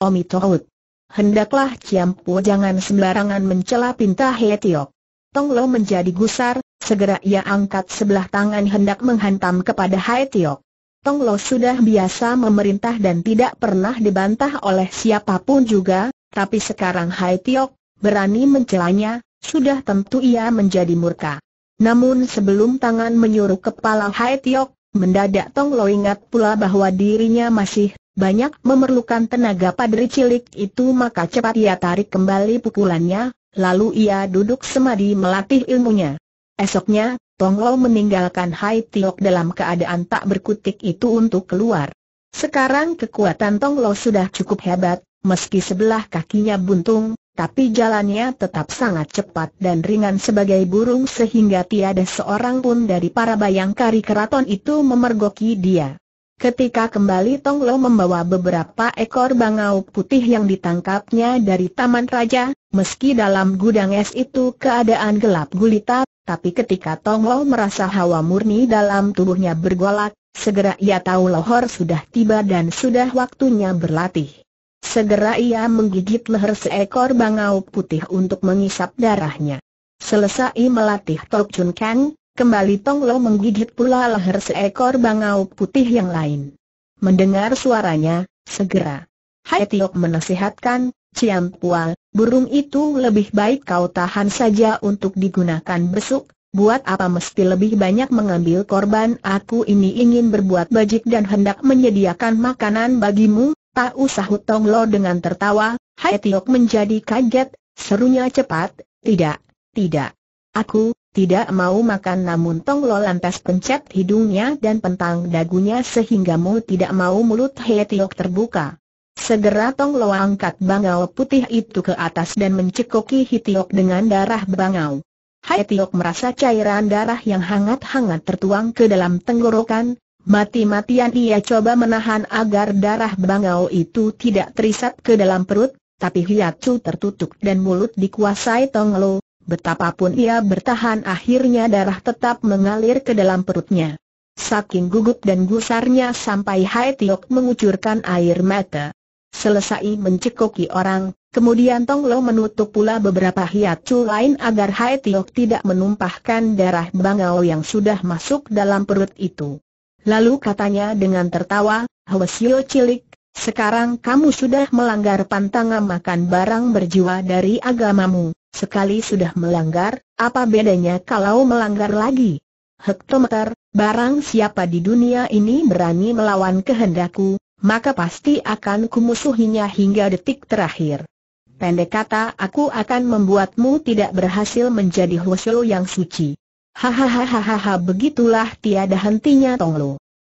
Omi Tohut. Hendaklah Ciam Po jangan sembarangan mencela Pinta He Tiok. Tong Lo menjadi gusar, segera ia angkat sebelah tangan hendak menghantam kepada He Tiok. Tong Lo sudah biasa memerintah dan tidak pernah dibantah oleh siapapun juga, tapi sekarang Hai Tiok berani mencelanya, sudah tentu ia menjadi murka. Namun sebelum tangan menyuruh kepala Hai Tiok, mendadak Tong Lo ingat pula bahwa dirinya masih banyak memerlukan tenaga padri cilik itu maka cepat ia tarik kembali pukulannya, lalu ia duduk semadi melatih ilmunya. Esoknya, Tong Lo meninggalkan Hai Tiok dalam keadaan tak berkutik itu untuk keluar. Sekarang kekuatan Tong Lo sudah cukup hebat, meski sebelah kakinya buntung, tapi jalannya tetap sangat cepat dan ringan sebagai burung sehingga tiada seorang pun dari para bayangkari keraton itu memergoki dia. Ketika kembali Tonglo membawa beberapa ekor bangau putih yang ditangkapnya dari Taman Raja, meski dalam gudang es itu keadaan gelap gulita, tapi ketika Tonglo merasa hawa murni dalam tubuhnya bergolak, segera ia tahu Lohor sudah tiba dan sudah waktunya berlatih. Segera ia menggigit leher seekor bangau putih untuk mengisap darahnya. Selesai melatih Tok Chun Kang, kembali Tong Lo menggigit pula leher seekor bangau putih yang lain. Mendengar suaranya, segera. Hai Tiok menasihatkan, Ciam Pual, burung itu lebih baik kau tahan saja untuk digunakan besok, Buat apa mesti lebih banyak mengambil korban aku ini ingin berbuat bajik dan hendak menyediakan makanan bagimu, Tak usah hutong Lo dengan tertawa, Hai Tiok menjadi kaget, serunya cepat, tidak, tidak. Aku, tidak mau makan namun Tong Lo lantas pencet hidungnya dan pentang dagunya sehingga mau tidak mau mulut Hai Tiok terbuka. Segera Tong Lo angkat bangau putih itu ke atas dan mencekoki Tiok dengan darah bangau. Hai Tiok merasa cairan darah yang hangat-hangat tertuang ke dalam tenggorokan, Mati-matian ia coba menahan agar darah bangau itu tidak terisap ke dalam perut, tapi hiacu tertutup dan mulut dikuasai Tong Lo. betapapun ia bertahan akhirnya darah tetap mengalir ke dalam perutnya. Saking gugup dan gusarnya sampai Hai Tiok mengucurkan air mata. Selesai mencekoki orang, kemudian Tong Lo menutup pula beberapa hiacu lain agar Hai Tiok tidak menumpahkan darah bangau yang sudah masuk dalam perut itu. Lalu katanya dengan tertawa, Hwasyo cilik, sekarang kamu sudah melanggar pantangan makan barang berjiwa dari agamamu. Sekali sudah melanggar, apa bedanya kalau melanggar lagi? Hektometer, barang siapa di dunia ini berani melawan kehendakku, maka pasti akan kumusuhinya hingga detik terakhir. Pendek kata aku akan membuatmu tidak berhasil menjadi Hwasyo yang suci. Hahaha begitulah tiada hentinya Tong Tonglo.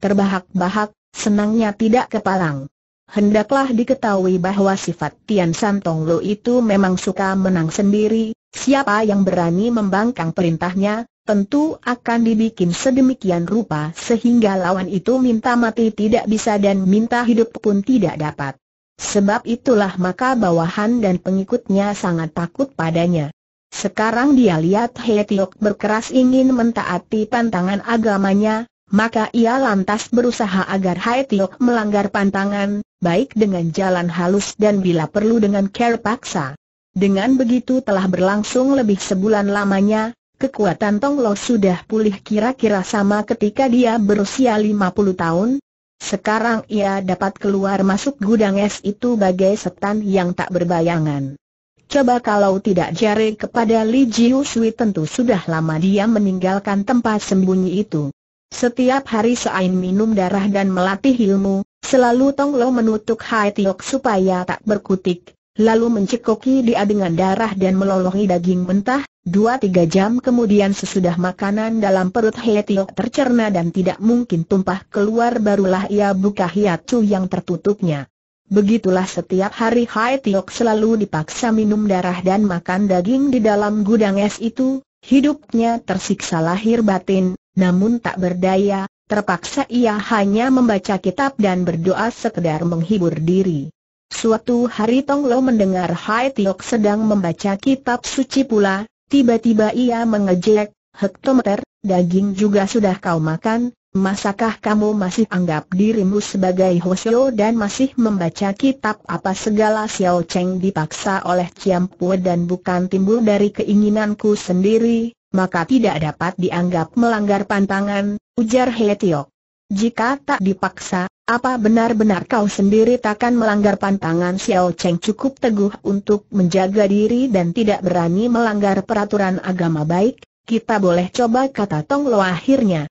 Terbahak-bahak, senangnya tidak kepalang. Hendaklah diketahui bahwa sifat Tian San Tonglo itu memang suka menang sendiri, siapa yang berani membangkang perintahnya, tentu akan dibikin sedemikian rupa sehingga lawan itu minta mati tidak bisa dan minta hidup pun tidak dapat. Sebab itulah maka bawahan dan pengikutnya sangat takut padanya. Sekarang dia lihat Hetiok berkeras ingin mentaati pantangan agamanya, maka ia lantas berusaha agar Hetiok melanggar pantangan, baik dengan jalan halus dan bila perlu dengan care paksa. Dengan begitu telah berlangsung lebih sebulan lamanya, kekuatan Tong Lo sudah pulih kira-kira sama ketika dia berusia 50 tahun. Sekarang ia dapat keluar masuk gudang es itu bagai setan yang tak berbayangan. Coba kalau tidak jari kepada Li Jiu Sui tentu sudah lama dia meninggalkan tempat sembunyi itu. Setiap hari selain minum darah dan melatih ilmu, selalu Tong Lo menutup Hai Tiok supaya tak berkutik, lalu mencekoki dia dengan darah dan melolohi daging mentah, Dua tiga jam kemudian sesudah makanan dalam perut Tiok tercerna dan tidak mungkin tumpah keluar barulah ia buka hiatus yang tertutupnya. Begitulah setiap hari Hai Tiok selalu dipaksa minum darah dan makan daging di dalam gudang es itu, hidupnya tersiksa lahir batin, namun tak berdaya, terpaksa ia hanya membaca kitab dan berdoa sekedar menghibur diri. Suatu hari Tong Lo mendengar Hai Tiok sedang membaca kitab suci pula, tiba-tiba ia mengejek, hektometer, daging juga sudah kau makan, Masakah kamu masih anggap dirimu sebagai Hoshio dan masih membaca kitab apa segala Xiao Cheng dipaksa oleh Chiam Pue dan bukan timbul dari keinginanku sendiri, maka tidak dapat dianggap melanggar pantangan, ujar He Tiok. Jika tak dipaksa, apa benar-benar kau sendiri takkan melanggar pantangan Xiao Cheng cukup teguh untuk menjaga diri dan tidak berani melanggar peraturan agama baik, kita boleh coba kata Tong Lo akhirnya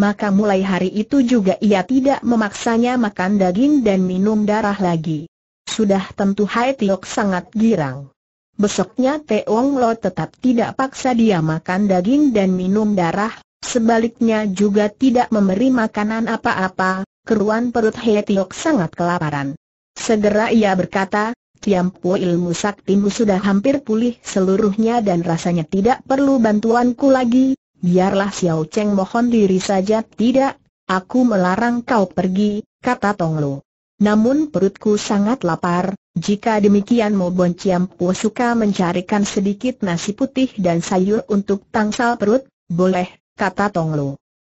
maka mulai hari itu juga ia tidak memaksanya makan daging dan minum darah lagi. Sudah tentu Hai Tiok sangat girang. Besoknya Teong Lo tetap tidak paksa dia makan daging dan minum darah, sebaliknya juga tidak memberi makanan apa-apa, keruan perut Hai Tiok sangat kelaparan. Segera ia berkata, Tiampu ilmu saktimu sudah hampir pulih seluruhnya dan rasanya tidak perlu bantuanku lagi, biarlah Xiao Cheng mohon diri saja tidak, aku melarang kau pergi, kata Tong Lu. Namun perutku sangat lapar, jika demikian Mo Bon Chiam Po suka mencarikan sedikit nasi putih dan sayur untuk tangsal perut, boleh, kata Tong Lu.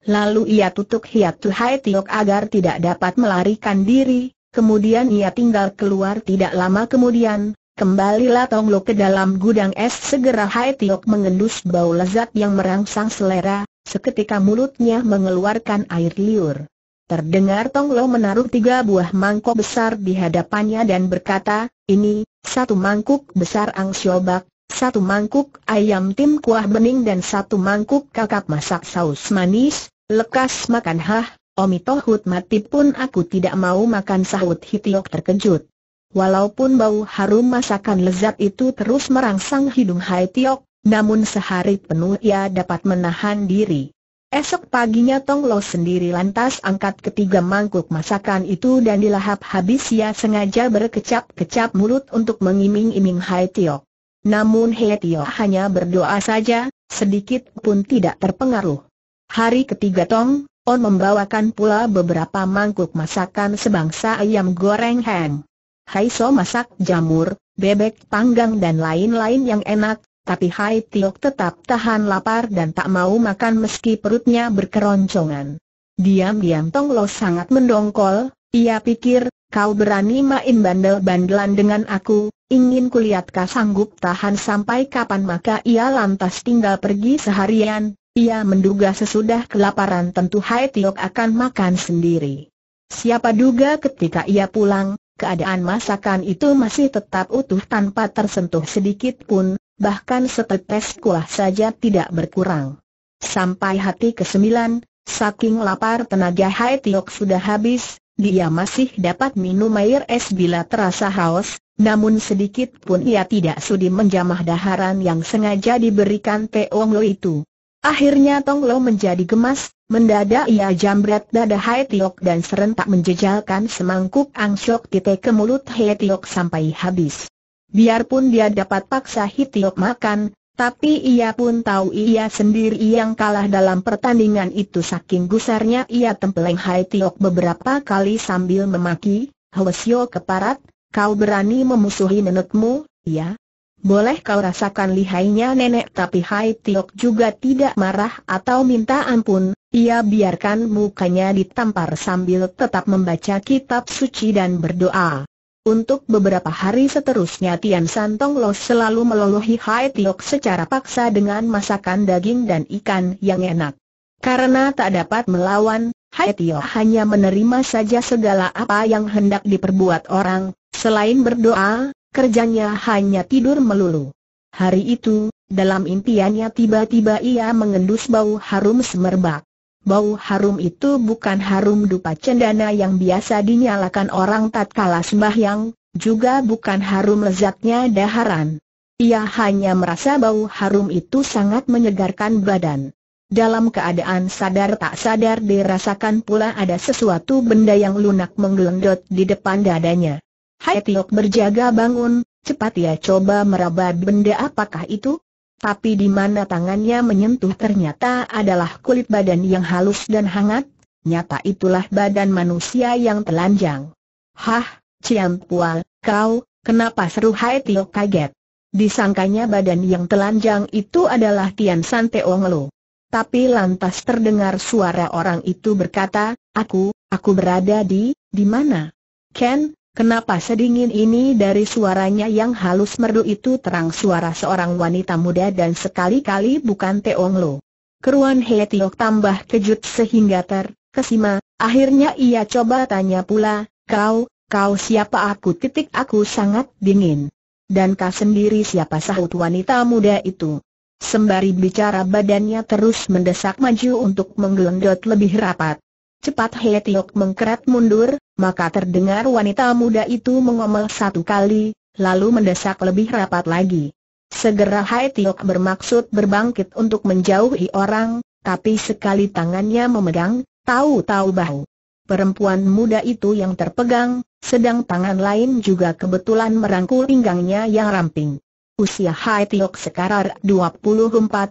Lalu ia tutup hiat Hai Tiok agar tidak dapat melarikan diri, kemudian ia tinggal keluar tidak lama kemudian, Kembalilah Tong Lo ke dalam gudang es segera Hai Tiok mengendus bau lezat yang merangsang selera, seketika mulutnya mengeluarkan air liur. Terdengar Tong Lo menaruh tiga buah mangkok besar di hadapannya dan berkata, ini, satu mangkuk besar Ang Siobak, satu mangkuk ayam tim kuah bening dan satu mangkuk kakap masak saus manis, lekas makan hah, Omi Tohut mati pun aku tidak mau makan sahut Hitiok terkejut. Walaupun bau harum masakan lezat itu terus merangsang hidung Hai Tiok, namun sehari penuh ia dapat menahan diri. Esok paginya Tong Lo sendiri lantas angkat ketiga mangkuk masakan itu dan dilahap habis ia sengaja berkecap-kecap mulut untuk mengiming-iming Hai Tiok. Namun Hai Tiok hanya berdoa saja, sedikit pun tidak terpengaruh. Hari ketiga Tong, On membawakan pula beberapa mangkuk masakan sebangsa ayam goreng hang. Hai, so masak jamur, bebek panggang dan lain-lain yang enak, tapi Hai Tiok tetap tahan lapar dan tak mau makan meski perutnya berkeroncongan. Diam-diam Tong Lo sangat mendongkol, ia pikir, kau berani main bandel-bandelan dengan aku, ingin kulihat kau sanggup tahan sampai kapan maka ia lantas tinggal pergi seharian, ia menduga sesudah kelaparan tentu Hai Tiok akan makan sendiri. Siapa duga ketika ia pulang, keadaan masakan itu masih tetap utuh tanpa tersentuh sedikit pun, bahkan setetes kuah saja tidak berkurang. Sampai hati ke-9, saking lapar tenaga Hai Tiok sudah habis, dia masih dapat minum air es bila terasa haus, namun sedikit pun ia tidak sudi menjamah daharan yang sengaja diberikan Teong itu. Akhirnya Tong Lo menjadi gemas, mendadak ia jambret dada Hai Tiok dan serentak menjejalkan semangkuk Siok tite ke mulut Hai Tiok sampai habis. Biarpun dia dapat paksa Hai Tiok makan, tapi ia pun tahu ia sendiri yang kalah dalam pertandingan itu saking gusarnya ia tempeleng Hai Tiok beberapa kali sambil memaki, Hwasyo keparat, kau berani memusuhi nenekmu, ya? boleh kau rasakan lihainya nenek tapi Hai Tiok juga tidak marah atau minta ampun, ia biarkan mukanya ditampar sambil tetap membaca kitab suci dan berdoa. Untuk beberapa hari seterusnya Tian Santong Lo selalu melolohi Hai Tiok secara paksa dengan masakan daging dan ikan yang enak. Karena tak dapat melawan, Hai Tiok hanya menerima saja segala apa yang hendak diperbuat orang, selain berdoa, kerjanya hanya tidur melulu. Hari itu, dalam impiannya tiba-tiba ia mengendus bau harum semerbak. Bau harum itu bukan harum dupa cendana yang biasa dinyalakan orang tatkala sembahyang, juga bukan harum lezatnya daharan. Ia hanya merasa bau harum itu sangat menyegarkan badan. Dalam keadaan sadar tak sadar dirasakan pula ada sesuatu benda yang lunak menggelendot di depan dadanya. Hai berjaga bangun, cepat ya coba meraba benda apakah itu? Tapi di mana tangannya menyentuh ternyata adalah kulit badan yang halus dan hangat, nyata itulah badan manusia yang telanjang. Hah, Cian Pual, kau, kenapa seru Hai Tiok kaget? Disangkanya badan yang telanjang itu adalah Tian San Teong Lo. Tapi lantas terdengar suara orang itu berkata, aku, aku berada di, di mana? Ken, Kenapa sedingin ini dari suaranya yang halus merdu itu terang suara seorang wanita muda dan sekali-kali bukan Teong Lo. Keruan He Tiok tambah kejut sehingga terkesima, akhirnya ia coba tanya pula, kau, kau siapa aku titik aku sangat dingin. Dan kau sendiri siapa sahut wanita muda itu. Sembari bicara badannya terus mendesak maju untuk menggelendot lebih rapat. Cepat He Tiok mengkeret mundur, maka terdengar wanita muda itu mengomel satu kali, lalu mendesak lebih rapat lagi. Segera Hai bermaksud berbangkit untuk menjauhi orang, tapi sekali tangannya memegang, tahu-tahu bahu. Perempuan muda itu yang terpegang, sedang tangan lain juga kebetulan merangkul pinggangnya yang ramping. Usia Hai Tiok sekarang 24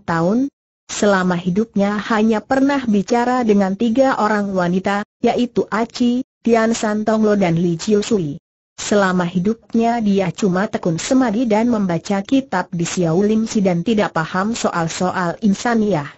tahun, Selama hidupnya hanya pernah bicara dengan tiga orang wanita, yaitu Aci, Tian Tonglo dan Li Chiu Sui. Selama hidupnya dia cuma tekun semadi dan membaca kitab di Xiao Lim Si dan tidak paham soal-soal insaniah.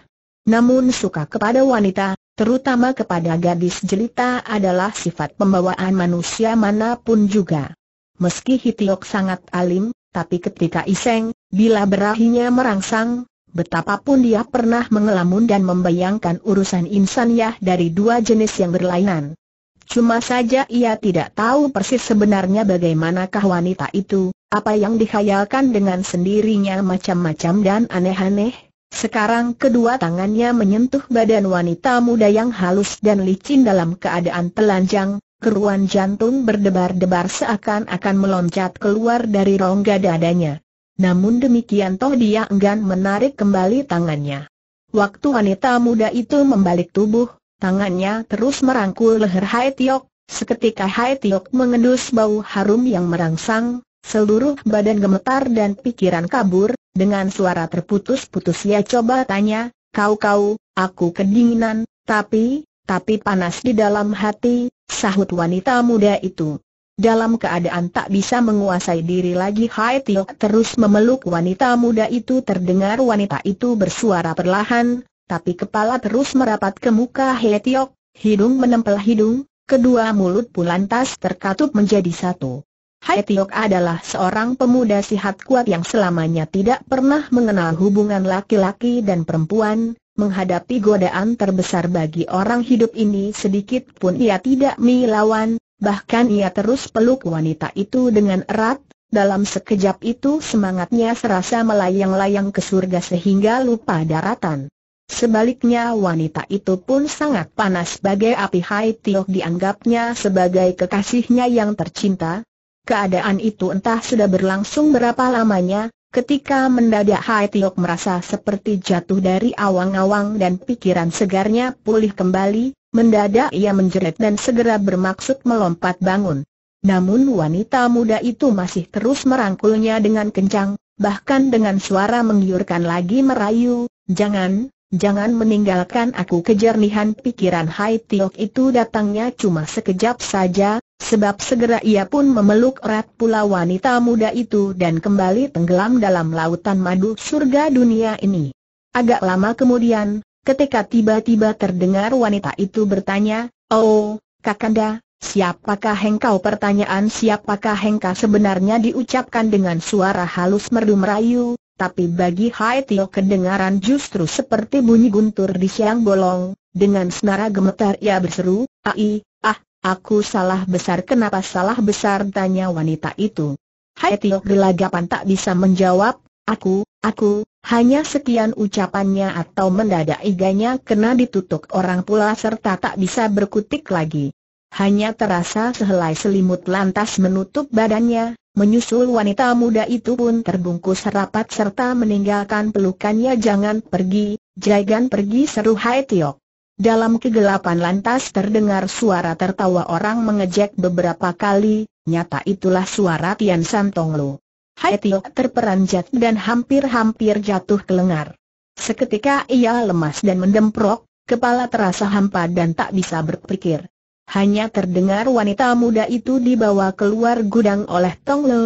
Namun suka kepada wanita, terutama kepada gadis jelita adalah sifat pembawaan manusia manapun juga. Meski Hitiok sangat alim, tapi ketika iseng, bila berakhirnya merangsang, Betapapun dia pernah mengelamun dan membayangkan urusan insaniyah dari dua jenis yang berlainan. Cuma saja ia tidak tahu persis sebenarnya bagaimanakah wanita itu, apa yang dikhayalkan dengan sendirinya macam-macam dan aneh-aneh. Sekarang kedua tangannya menyentuh badan wanita muda yang halus dan licin dalam keadaan telanjang, keruan jantung berdebar-debar seakan-akan meloncat keluar dari rongga dadanya. Namun demikian toh dia enggan menarik kembali tangannya. Waktu wanita muda itu membalik tubuh, tangannya terus merangkul leher Hai Tiok, seketika Hai Tiok mengendus bau harum yang merangsang, seluruh badan gemetar dan pikiran kabur, dengan suara terputus-putus ia ya coba tanya, kau-kau, aku kedinginan, tapi, tapi panas di dalam hati, sahut wanita muda itu. Dalam keadaan tak bisa menguasai diri lagi Hai Tio terus memeluk wanita muda itu terdengar wanita itu bersuara perlahan, tapi kepala terus merapat ke muka Hai Tio, hidung menempel hidung, kedua mulut pun lantas terkatup menjadi satu. Hai Tio adalah seorang pemuda sihat kuat yang selamanya tidak pernah mengenal hubungan laki-laki dan perempuan, menghadapi godaan terbesar bagi orang hidup ini sedikit pun ia tidak melawan, bahkan ia terus peluk wanita itu dengan erat, dalam sekejap itu semangatnya serasa melayang-layang ke surga sehingga lupa daratan. Sebaliknya wanita itu pun sangat panas sebagai api Hai Tiok dianggapnya sebagai kekasihnya yang tercinta. Keadaan itu entah sudah berlangsung berapa lamanya, ketika mendadak Hai Tiok merasa seperti jatuh dari awang-awang dan pikiran segarnya pulih kembali, Mendadak ia menjerit dan segera bermaksud melompat bangun. Namun wanita muda itu masih terus merangkulnya dengan kencang, bahkan dengan suara menggiurkan lagi merayu, jangan, jangan meninggalkan aku kejernihan pikiran Hai Tiok itu datangnya cuma sekejap saja, sebab segera ia pun memeluk erat pula wanita muda itu dan kembali tenggelam dalam lautan madu surga dunia ini. Agak lama kemudian, ketika tiba-tiba terdengar wanita itu bertanya, Oh, Kakanda, siapakah engkau? Pertanyaan siapakah engkau sebenarnya diucapkan dengan suara halus merdu merayu, tapi bagi Hai Tio kedengaran justru seperti bunyi guntur di siang bolong, dengan senara gemetar ia berseru, Ai, ah, aku salah besar kenapa salah besar tanya wanita itu. Hai Tio gelagapan tak bisa menjawab, aku, Aku, hanya sekian ucapannya atau mendadak iganya kena ditutup orang pula serta tak bisa berkutik lagi. Hanya terasa sehelai selimut lantas menutup badannya, menyusul wanita muda itu pun terbungkus rapat serta meninggalkan pelukannya jangan pergi, jangan pergi seru Hai Tiok. Dalam kegelapan lantas terdengar suara tertawa orang mengejek beberapa kali, nyata itulah suara Tian Santong Lu. Hai Tio terperanjat dan hampir-hampir jatuh ke lengar. Seketika ia lemas dan mendemprok, kepala terasa hampa dan tak bisa berpikir. Hanya terdengar wanita muda itu dibawa keluar gudang oleh Tong Lo.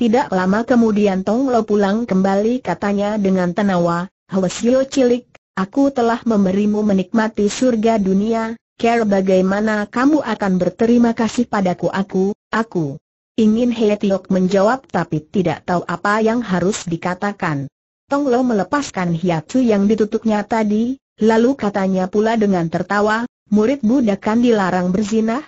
Tidak lama kemudian Tong Lo pulang kembali katanya dengan tenawa, Hwasyo cilik, aku telah memberimu menikmati surga dunia, care bagaimana kamu akan berterima kasih padaku aku, aku, Ingin Hei Tiok menjawab tapi tidak tahu apa yang harus dikatakan. Tong Lo melepaskan hiacu yang ditutupnya tadi, lalu katanya pula dengan tertawa, murid budak kan dilarang berzinah?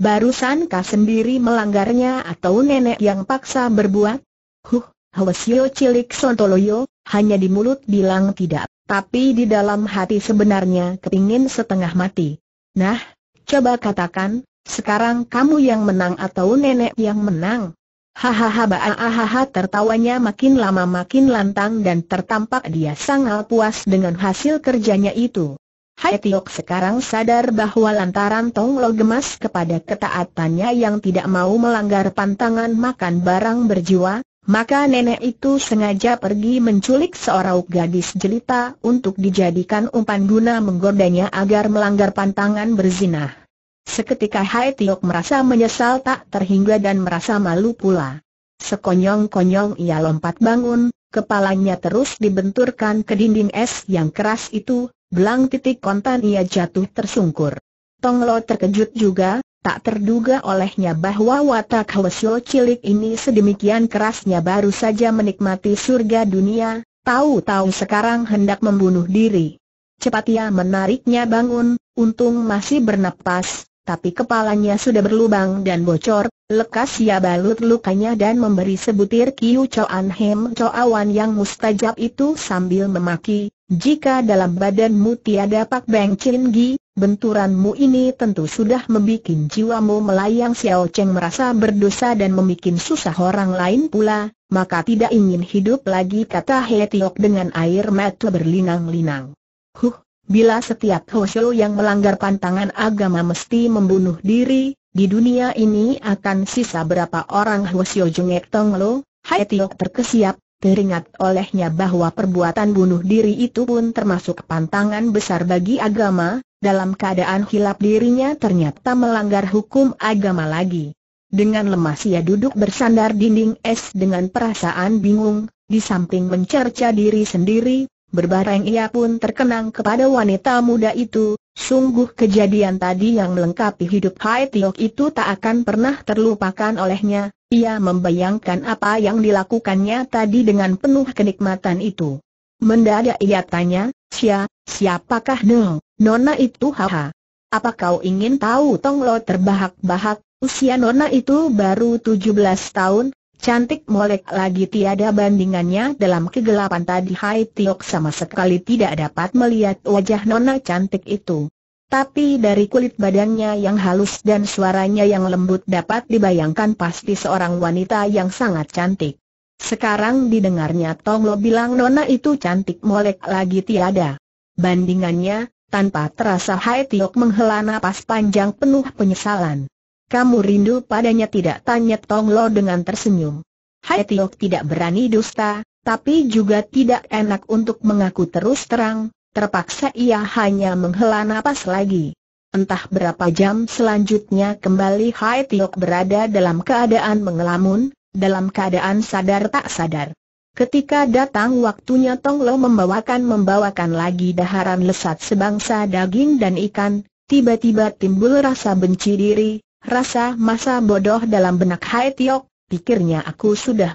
Barusan kah sendiri melanggarnya atau nenek yang paksa berbuat? Huh, Hwasyo cilik Sontoloyo, hanya di mulut bilang tidak, tapi di dalam hati sebenarnya kepingin setengah mati. Nah, coba katakan, sekarang kamu yang menang atau nenek yang menang? Hahaha baahaha tertawanya makin lama makin lantang dan tertampak dia sangat puas dengan hasil kerjanya itu. Hai Tiok sekarang sadar bahwa lantaran Tong Lo gemas kepada ketaatannya yang tidak mau melanggar pantangan makan barang berjiwa, maka nenek itu sengaja pergi menculik seorang gadis jelita untuk dijadikan umpan guna menggodanya agar melanggar pantangan berzinah. Seketika Hai Tiok merasa menyesal tak terhingga dan merasa malu pula. Sekonyong-konyong ia lompat bangun, kepalanya terus dibenturkan ke dinding es yang keras itu, belang titik kontan ia jatuh tersungkur. Tonglo terkejut juga, tak terduga olehnya bahwa watak Hwesyo cilik ini sedemikian kerasnya baru saja menikmati surga dunia, tahu-tahu sekarang hendak membunuh diri. Cepat ia menariknya bangun, untung masih bernapas, tapi kepalanya sudah berlubang dan bocor, lekas ia balut lukanya dan memberi sebutir Kiu coan Hem coawan yang mustajab itu sambil memaki, jika dalam badanmu tiada Pak Beng Chin Gi, benturanmu ini tentu sudah membuat jiwamu melayang Xiao Cheng merasa berdosa dan membuat susah orang lain pula, maka tidak ingin hidup lagi kata He Tiok dengan air mata berlinang-linang. Huh, Bila setiap Hoshio yang melanggar pantangan agama mesti membunuh diri, di dunia ini akan sisa berapa orang Hosho jengek lo? Hai Tiok terkesiap, teringat olehnya bahwa perbuatan bunuh diri itu pun termasuk pantangan besar bagi agama, dalam keadaan hilap dirinya ternyata melanggar hukum agama lagi. Dengan lemas ia duduk bersandar dinding es dengan perasaan bingung, di samping mencerca diri sendiri, berbareng ia pun terkenang kepada wanita muda itu, sungguh kejadian tadi yang melengkapi hidup Hai Tiok itu tak akan pernah terlupakan olehnya, ia membayangkan apa yang dilakukannya tadi dengan penuh kenikmatan itu. Mendadak ia tanya, Sia, siapakah Neng, Nona itu haha? Apa kau ingin tahu Tong Lo terbahak-bahak, usia Nona itu baru tujuh belas tahun, Cantik molek lagi tiada bandingannya dalam kegelapan tadi Hai Tiok sama sekali tidak dapat melihat wajah nona cantik itu. Tapi dari kulit badannya yang halus dan suaranya yang lembut dapat dibayangkan pasti seorang wanita yang sangat cantik. Sekarang didengarnya Tong Lo bilang nona itu cantik molek lagi tiada. Bandingannya, tanpa terasa Hai Tiok menghela napas panjang penuh penyesalan. Kamu rindu padanya tidak tanya Tong Lo dengan tersenyum. Hai Tiok tidak berani dusta, tapi juga tidak enak untuk mengaku terus terang, terpaksa ia hanya menghela napas lagi. Entah berapa jam selanjutnya kembali Hai Tiok berada dalam keadaan mengelamun, dalam keadaan sadar tak sadar. Ketika datang waktunya Tong Lo membawakan-membawakan lagi daharan lesat sebangsa daging dan ikan, tiba-tiba timbul rasa benci diri, rasa masa bodoh dalam benak Hai Tiok, pikirnya aku sudah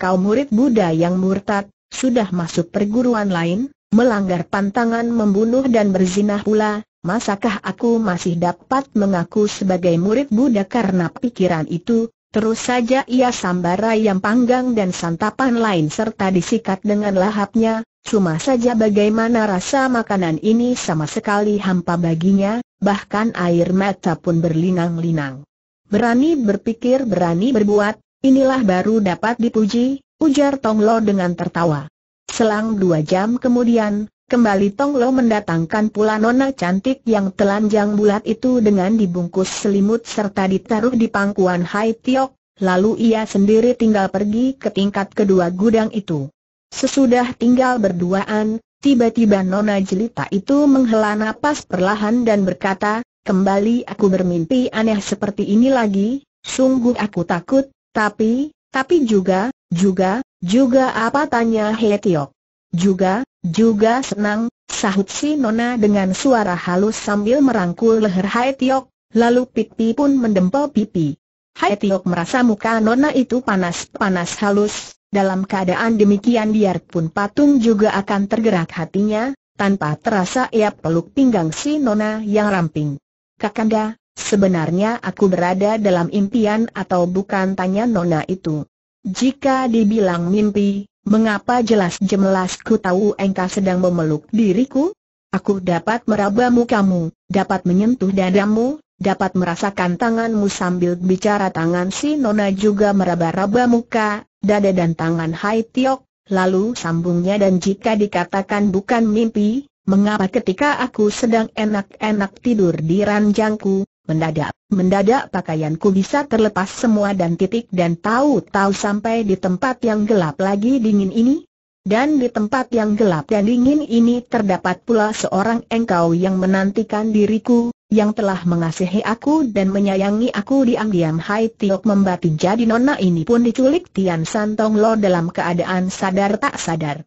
kaum murid Buddha yang murtad, sudah masuk perguruan lain, melanggar pantangan membunuh dan berzinah pula, masakah aku masih dapat mengaku sebagai murid Buddha karena pikiran itu, Terus saja ia sambar ayam panggang dan santapan lain serta disikat dengan lahapnya, cuma saja bagaimana rasa makanan ini sama sekali hampa baginya, bahkan air mata pun berlinang-linang. Berani berpikir berani berbuat, inilah baru dapat dipuji, ujar Tonglo dengan tertawa. Selang dua jam kemudian, Kembali Tong Lo mendatangkan pula nona cantik yang telanjang bulat itu dengan dibungkus selimut serta ditaruh di pangkuan Hai Tiok, lalu ia sendiri tinggal pergi ke tingkat kedua gudang itu. Sesudah tinggal berduaan, tiba-tiba nona jelita itu menghela nafas perlahan dan berkata, kembali aku bermimpi aneh seperti ini lagi, sungguh aku takut, tapi, tapi juga, juga, juga apa tanya Hei Tiok. Juga, juga senang, sahut si Nona dengan suara halus sambil merangkul leher Hai Tiok, lalu Pipi pun mendempel pipi. Hai Tiok merasa muka Nona itu panas-panas halus, dalam keadaan demikian biarpun patung juga akan tergerak hatinya, tanpa terasa ia peluk pinggang si Nona yang ramping. Kakanda, Sebenarnya aku berada dalam impian atau bukan tanya Nona itu. Jika dibilang mimpi, Mengapa jelas-jelas ku tahu engkau sedang memeluk diriku? Aku dapat meraba mukamu, dapat menyentuh dadamu, dapat merasakan tanganmu sambil bicara tangan si Nona juga meraba-raba muka, dada dan tangan Hai Tiok, lalu sambungnya dan jika dikatakan bukan mimpi, Mengapa ketika aku sedang enak-enak tidur di ranjangku, Mendadak, mendadak pakaianku bisa terlepas semua dan titik dan tahu-tahu sampai di tempat yang gelap lagi dingin ini. Dan di tempat yang gelap dan dingin ini terdapat pula seorang engkau yang menantikan diriku, yang telah mengasihi aku dan menyayangi aku diam-diam Hai Tiok membati jadi nona ini pun diculik Tian Santong Lo dalam keadaan sadar tak sadar.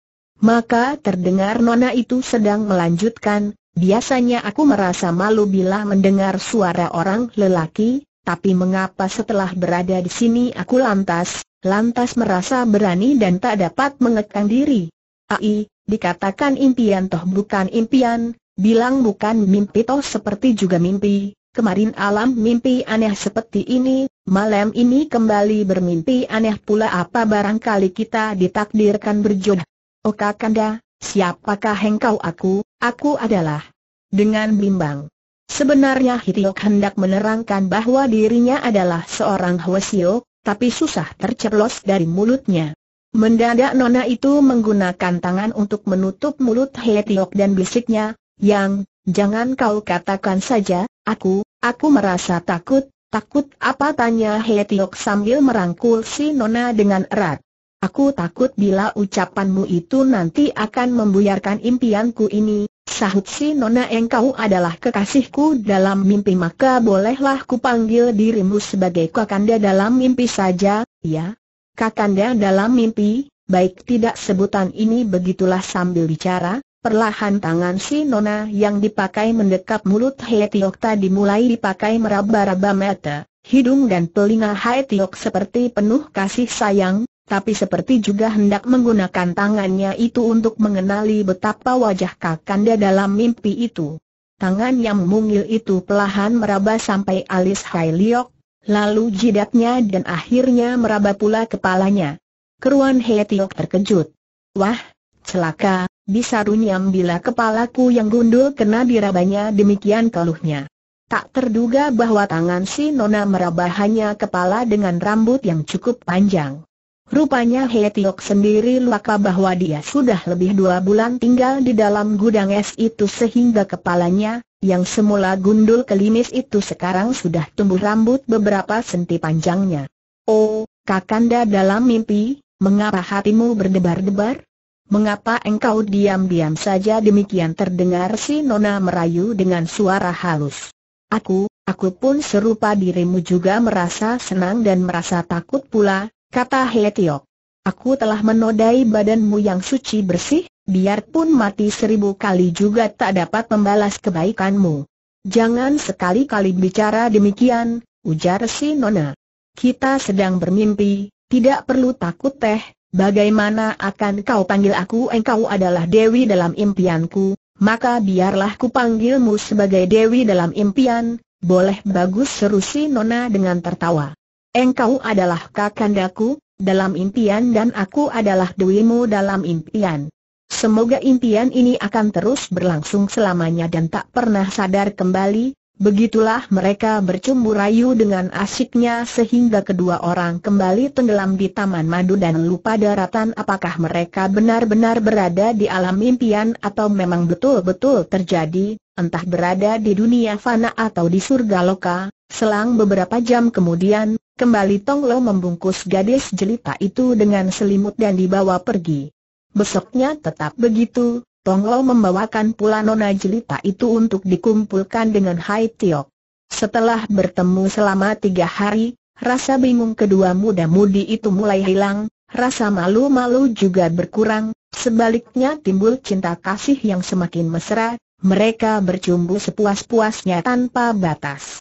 Maka terdengar nona itu sedang melanjutkan, Biasanya aku merasa malu bila mendengar suara orang lelaki, tapi mengapa setelah berada di sini aku lantas, lantas merasa berani dan tak dapat mengekang diri? Ai, dikatakan impian toh bukan impian, bilang bukan mimpi toh seperti juga mimpi. Kemarin alam mimpi aneh seperti ini, malam ini kembali bermimpi aneh pula apa barangkali kita ditakdirkan berjodoh. Oh kanda, Siapakah engkau aku, aku adalah? Dengan bimbang. Sebenarnya Hitiok hendak menerangkan bahwa dirinya adalah seorang Hwasio, tapi susah terceplos dari mulutnya. Mendadak Nona itu menggunakan tangan untuk menutup mulut Hitiok dan bisiknya, yang, jangan kau katakan saja, aku, aku merasa takut, takut apa tanya Hitiok sambil merangkul si Nona dengan erat. Aku takut bila ucapanmu itu nanti akan membuyarkan impianku ini, sahut si Nona engkau adalah kekasihku dalam mimpi maka bolehlah kupanggil dirimu sebagai Kakanda dalam mimpi saja, ya? Kakanda dalam mimpi, baik tidak sebutan ini begitulah sambil bicara, Perlahan tangan si Nona yang dipakai mendekap mulut Hei Tiok tadi mulai dipakai meraba-raba mata, hidung dan telinga Hei Tiok seperti penuh kasih sayang, tapi seperti juga hendak menggunakan tangannya itu untuk mengenali betapa wajah Kakanda dalam mimpi itu. Tangan yang mungil itu pelahan meraba sampai alis Hai Liok, lalu jidatnya dan akhirnya meraba pula kepalanya. Keruan Hei Tiok terkejut. Wah, celaka, bisa runyam bila kepalaku yang gundul kena dirabanya demikian keluhnya. Tak terduga bahwa tangan si Nona meraba hanya kepala dengan rambut yang cukup panjang. Rupanya Hetiok sendiri lupa bahwa dia sudah lebih dua bulan tinggal di dalam gudang es itu sehingga kepalanya, yang semula gundul kelimis itu sekarang sudah tumbuh rambut beberapa senti panjangnya. Oh, Kakanda dalam mimpi, mengapa hatimu berdebar-debar? Mengapa engkau diam-diam saja demikian terdengar si Nona merayu dengan suara halus? Aku, aku pun serupa dirimu juga merasa senang dan merasa takut pula, kata Hetiok. Aku telah menodai badanmu yang suci bersih, biarpun mati seribu kali juga tak dapat membalas kebaikanmu. Jangan sekali-kali bicara demikian, ujar si Nona. Kita sedang bermimpi, tidak perlu takut teh, bagaimana akan kau panggil aku engkau adalah Dewi dalam impianku, maka biarlah ku panggilmu sebagai Dewi dalam impian, boleh bagus seru si Nona dengan tertawa. Engkau adalah kakandaku, dalam impian dan aku adalah dewimu dalam impian. Semoga impian ini akan terus berlangsung selamanya dan tak pernah sadar kembali, begitulah mereka bercumbu rayu dengan asyiknya sehingga kedua orang kembali tenggelam di Taman Madu dan lupa daratan apakah mereka benar-benar berada di alam impian atau memang betul-betul terjadi, entah berada di dunia fana atau di surga loka, selang beberapa jam kemudian, Kembali Tong Lo membungkus gadis jelita itu dengan selimut dan dibawa pergi. Besoknya tetap begitu, Tong Lo membawakan pula nona jelita itu untuk dikumpulkan dengan Hai Tiok. Setelah bertemu selama tiga hari, rasa bingung kedua muda-mudi itu mulai hilang, rasa malu-malu juga berkurang, sebaliknya timbul cinta kasih yang semakin mesra, mereka bercumbu sepuas-puasnya tanpa batas.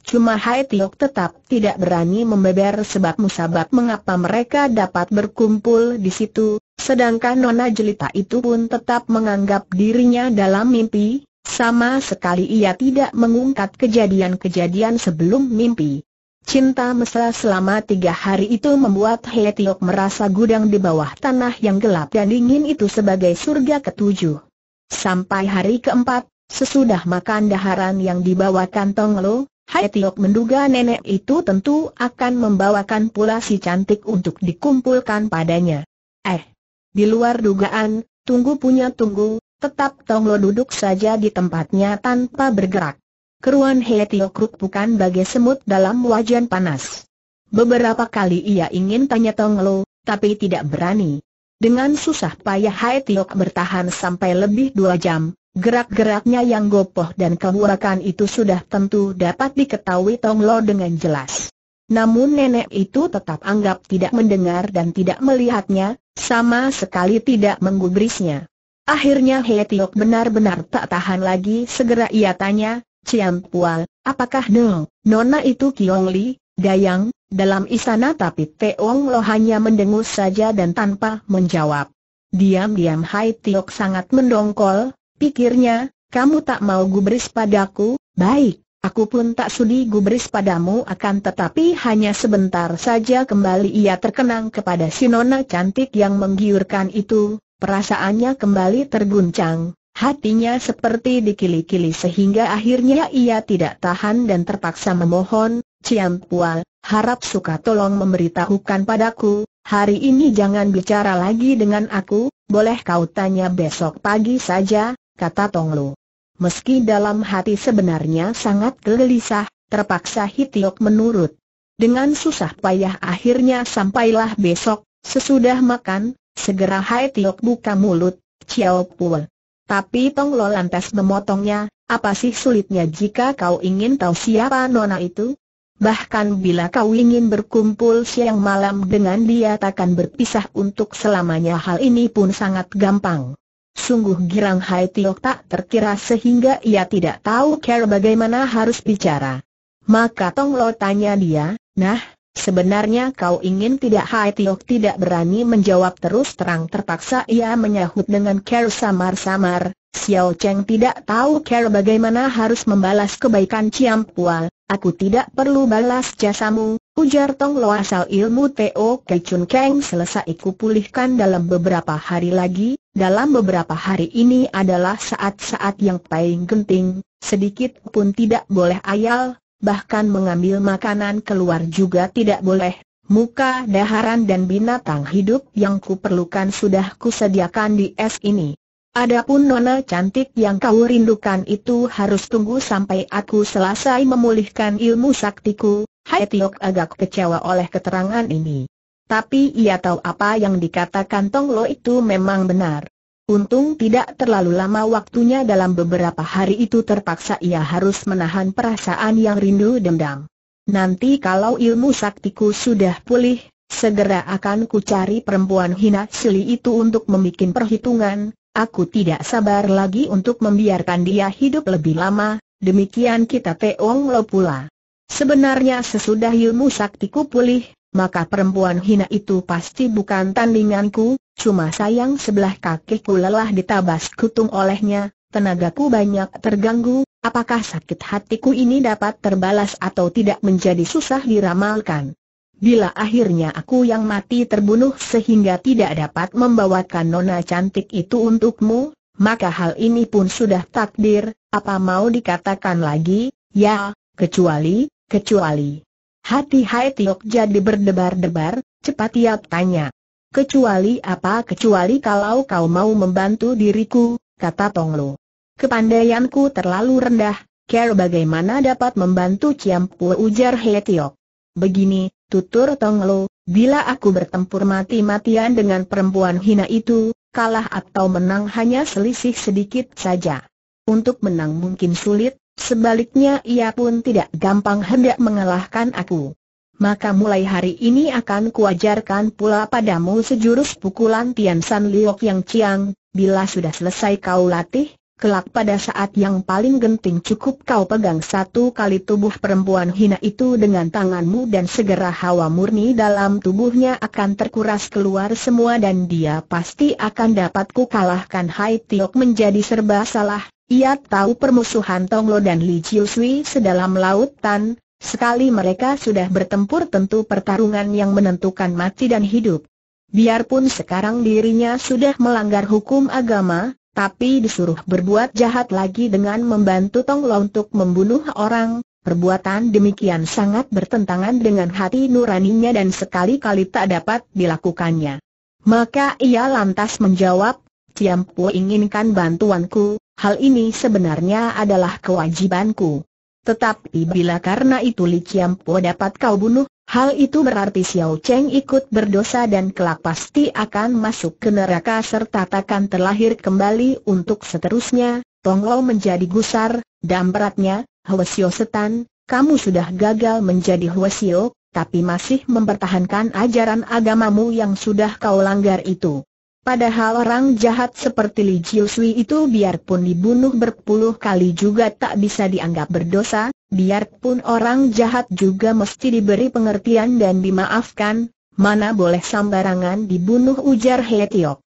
Cuma Hai Tiok tetap tidak berani membeber sebab-musabab mengapa mereka dapat berkumpul di situ, sedangkan Nona Jelita itu pun tetap menganggap dirinya dalam mimpi, sama sekali ia tidak mengungkap kejadian-kejadian sebelum mimpi. Cinta mesra selama tiga hari itu membuat Hai Tiok merasa gudang di bawah tanah yang gelap dan dingin itu sebagai surga ketujuh. Sampai hari keempat, sesudah makan daharan yang dibawa kantong lo, Hai Tiok menduga nenek itu tentu akan membawakan pula si cantik untuk dikumpulkan padanya. Eh, di luar dugaan, tunggu punya tunggu, tetap Tonglo duduk saja di tempatnya tanpa bergerak. Keruan He Tiok bukan bagai semut dalam wajan panas. Beberapa kali ia ingin tanya Tonglo, tapi tidak berani. Dengan susah payah Hai Tiok bertahan sampai lebih dua jam, Gerak-geraknya yang gopoh dan kehurakan itu sudah tentu dapat diketahui Tong Lo dengan jelas. Namun nenek itu tetap anggap tidak mendengar dan tidak melihatnya, sama sekali tidak menggubrisnya. Akhirnya He Tiok benar-benar tak tahan lagi segera ia tanya, Cian Pual, apakah Neng, Nona itu Kiong Li, Dayang, dalam istana tapi Teong Lo hanya mendengus saja dan tanpa menjawab. Diam-diam Hai Tiok sangat mendongkol, Pikirnya, kamu tak mau gubris padaku, baik, aku pun tak sudi gubris padamu akan tetapi hanya sebentar saja kembali ia terkenang kepada si nona cantik yang menggiurkan itu, perasaannya kembali terguncang, Hatinya seperti dikili-kili sehingga akhirnya ia tidak tahan dan terpaksa memohon, Cian Pual, harap suka tolong memberitahukan padaku, hari ini jangan bicara lagi dengan aku, boleh kau tanya besok pagi saja, kata Tonglu. Meski dalam hati sebenarnya sangat gelisah, terpaksa Hitiok menurut. Dengan susah payah akhirnya sampailah besok, sesudah makan, segera Hitiok buka mulut, Ciao Pul. Tapi Tonglo lantas memotongnya, apa sih sulitnya jika kau ingin tahu siapa nona itu? Bahkan bila kau ingin berkumpul siang malam dengan dia takkan berpisah untuk selamanya hal ini pun sangat gampang. Sungguh girang Hai Tiok tak terkira sehingga ia tidak tahu cara bagaimana harus bicara. Maka Tong Lo tanya dia, nah, sebenarnya kau ingin tidak Hai Tiok tidak berani menjawab terus terang terpaksa ia menyahut dengan care samar-samar. Xiao Cheng tidak tahu cara bagaimana harus membalas kebaikan Ciam Pua, aku tidak perlu balas jasamu, Ujar Tong Lo asal ilmu Teo Kecun Keng selesai pulihkan dalam beberapa hari lagi, dalam beberapa hari ini adalah saat-saat yang paling genting, sedikit pun tidak boleh ayal, bahkan mengambil makanan keluar juga tidak boleh. Muka daharan dan binatang hidup yang kuperlukan sudah kusediakan di es ini. Adapun nona cantik yang kau rindukan itu harus tunggu sampai aku selesai memulihkan ilmu saktiku, Hai Tiok agak kecewa oleh keterangan ini. Tapi ia tahu apa yang dikatakan Tong Lo itu memang benar. Untung tidak terlalu lama waktunya dalam beberapa hari itu terpaksa ia harus menahan perasaan yang rindu dendam. Nanti kalau ilmu saktiku sudah pulih, segera akan ku cari perempuan hina sili itu untuk membuat perhitungan, aku tidak sabar lagi untuk membiarkan dia hidup lebih lama, demikian kita Teong Lo pula. Sebenarnya sesudah ilmu saktiku pulih, maka perempuan hina itu pasti bukan tandinganku, cuma sayang sebelah kakiku lelah ditabas kutung olehnya, tenagaku banyak terganggu, apakah sakit hatiku ini dapat terbalas atau tidak menjadi susah diramalkan. Bila akhirnya aku yang mati terbunuh sehingga tidak dapat membawakan nona cantik itu untukmu, maka hal ini pun sudah takdir, apa mau dikatakan lagi, ya, kecuali, Kecuali. Hati Hai Tiok jadi berdebar-debar, cepat ia tanya. Kecuali apa kecuali kalau kau mau membantu diriku, kata Lu. Kepandaianku terlalu rendah, care bagaimana dapat membantu Ciam Ciampu ujar Tiok. Begini, tutur Lu, bila aku bertempur mati-matian dengan perempuan hina itu, kalah atau menang hanya selisih sedikit saja. Untuk menang mungkin sulit, Sebaliknya ia pun tidak gampang hendak mengalahkan aku. Maka mulai hari ini akan kuajarkan pula padamu sejurus pukulan Tian San Liok yang Ciang, bila sudah selesai kau latih, kelak pada saat yang paling genting cukup kau pegang satu kali tubuh perempuan hina itu dengan tanganmu dan segera hawa murni dalam tubuhnya akan terkuras keluar semua dan dia pasti akan dapat kukalahkan Hai Tiok menjadi serba salah, ia tahu permusuhan Tonglo dan Li Chiu Sui sedalam lautan, sekali mereka sudah bertempur tentu pertarungan yang menentukan mati dan hidup. Biarpun sekarang dirinya sudah melanggar hukum agama, tapi disuruh berbuat jahat lagi dengan membantu Tonglo untuk membunuh orang, perbuatan demikian sangat bertentangan dengan hati nuraninya dan sekali-kali tak dapat dilakukannya. Maka ia lantas menjawab, Ciampu inginkan bantuanku, Hal ini sebenarnya adalah kewajibanku. Tetapi bila karena itu Li Chiampo dapat kau bunuh, hal itu berarti Xiao Cheng ikut berdosa dan kelak pasti akan masuk ke neraka serta takkan terlahir kembali untuk seterusnya, Tong Lo menjadi gusar, dan beratnya, Hwasyo setan, kamu sudah gagal menjadi Hwasyo, tapi masih mempertahankan ajaran agamamu yang sudah kau langgar itu. Padahal orang jahat seperti Li Jiusui itu biarpun dibunuh berpuluh kali juga tak bisa dianggap berdosa, biarpun orang jahat juga mesti diberi pengertian dan dimaafkan, mana boleh sambarangan dibunuh ujar He Tiok.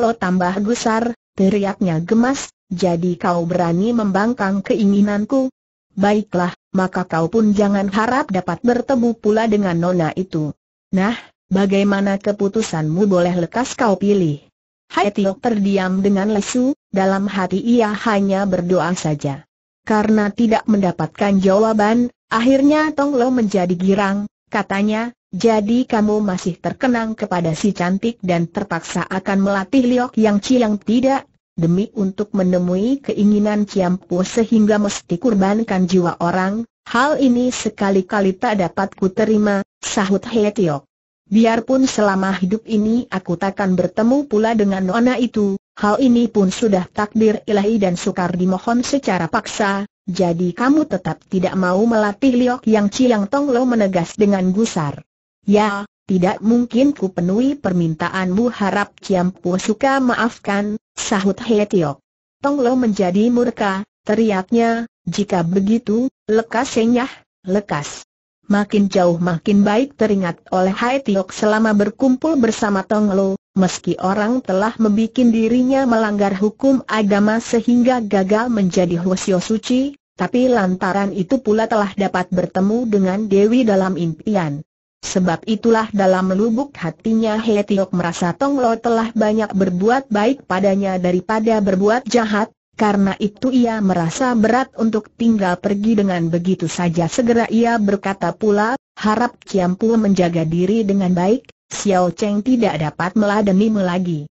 Lo tambah gusar, teriaknya gemas, jadi kau berani membangkang keinginanku? Baiklah, maka kau pun jangan harap dapat bertemu pula dengan nona itu. Nah, bagaimana keputusanmu boleh lekas kau pilih. Hai Tiok terdiam dengan lesu, dalam hati ia hanya berdoa saja. Karena tidak mendapatkan jawaban, akhirnya Tong Lo menjadi girang, katanya, jadi kamu masih terkenang kepada si cantik dan terpaksa akan melatih Liok Yang yang tidak? Demi untuk menemui keinginan Ciampu sehingga mesti kurbankan jiwa orang, hal ini sekali-kali tak dapat ku terima, sahut He Tiok biarpun selama hidup ini aku takkan bertemu pula dengan nona itu, hal ini pun sudah takdir ilahi dan sukar dimohon secara paksa, jadi kamu tetap tidak mau melatih Liok Yang Ciang Tong Lo menegas dengan gusar. Ya, tidak mungkin ku penuhi permintaanmu harap Ciam Pu suka maafkan, sahut He Tiok. Tong Lo menjadi murka, teriaknya, jika begitu, lekas senyah, lekas makin jauh makin baik teringat oleh Hai Tiok selama berkumpul bersama Tong Lo, meski orang telah membuat dirinya melanggar hukum agama sehingga gagal menjadi Hwasyo Suci, tapi lantaran itu pula telah dapat bertemu dengan Dewi dalam impian. Sebab itulah dalam lubuk hatinya He Tiok merasa Tong Lo telah banyak berbuat baik padanya daripada berbuat jahat, karena itu ia merasa berat untuk tinggal pergi dengan begitu saja Segera ia berkata pula, harap Kiampu menjaga diri dengan baik, Xiao Cheng tidak dapat meladenimu lagi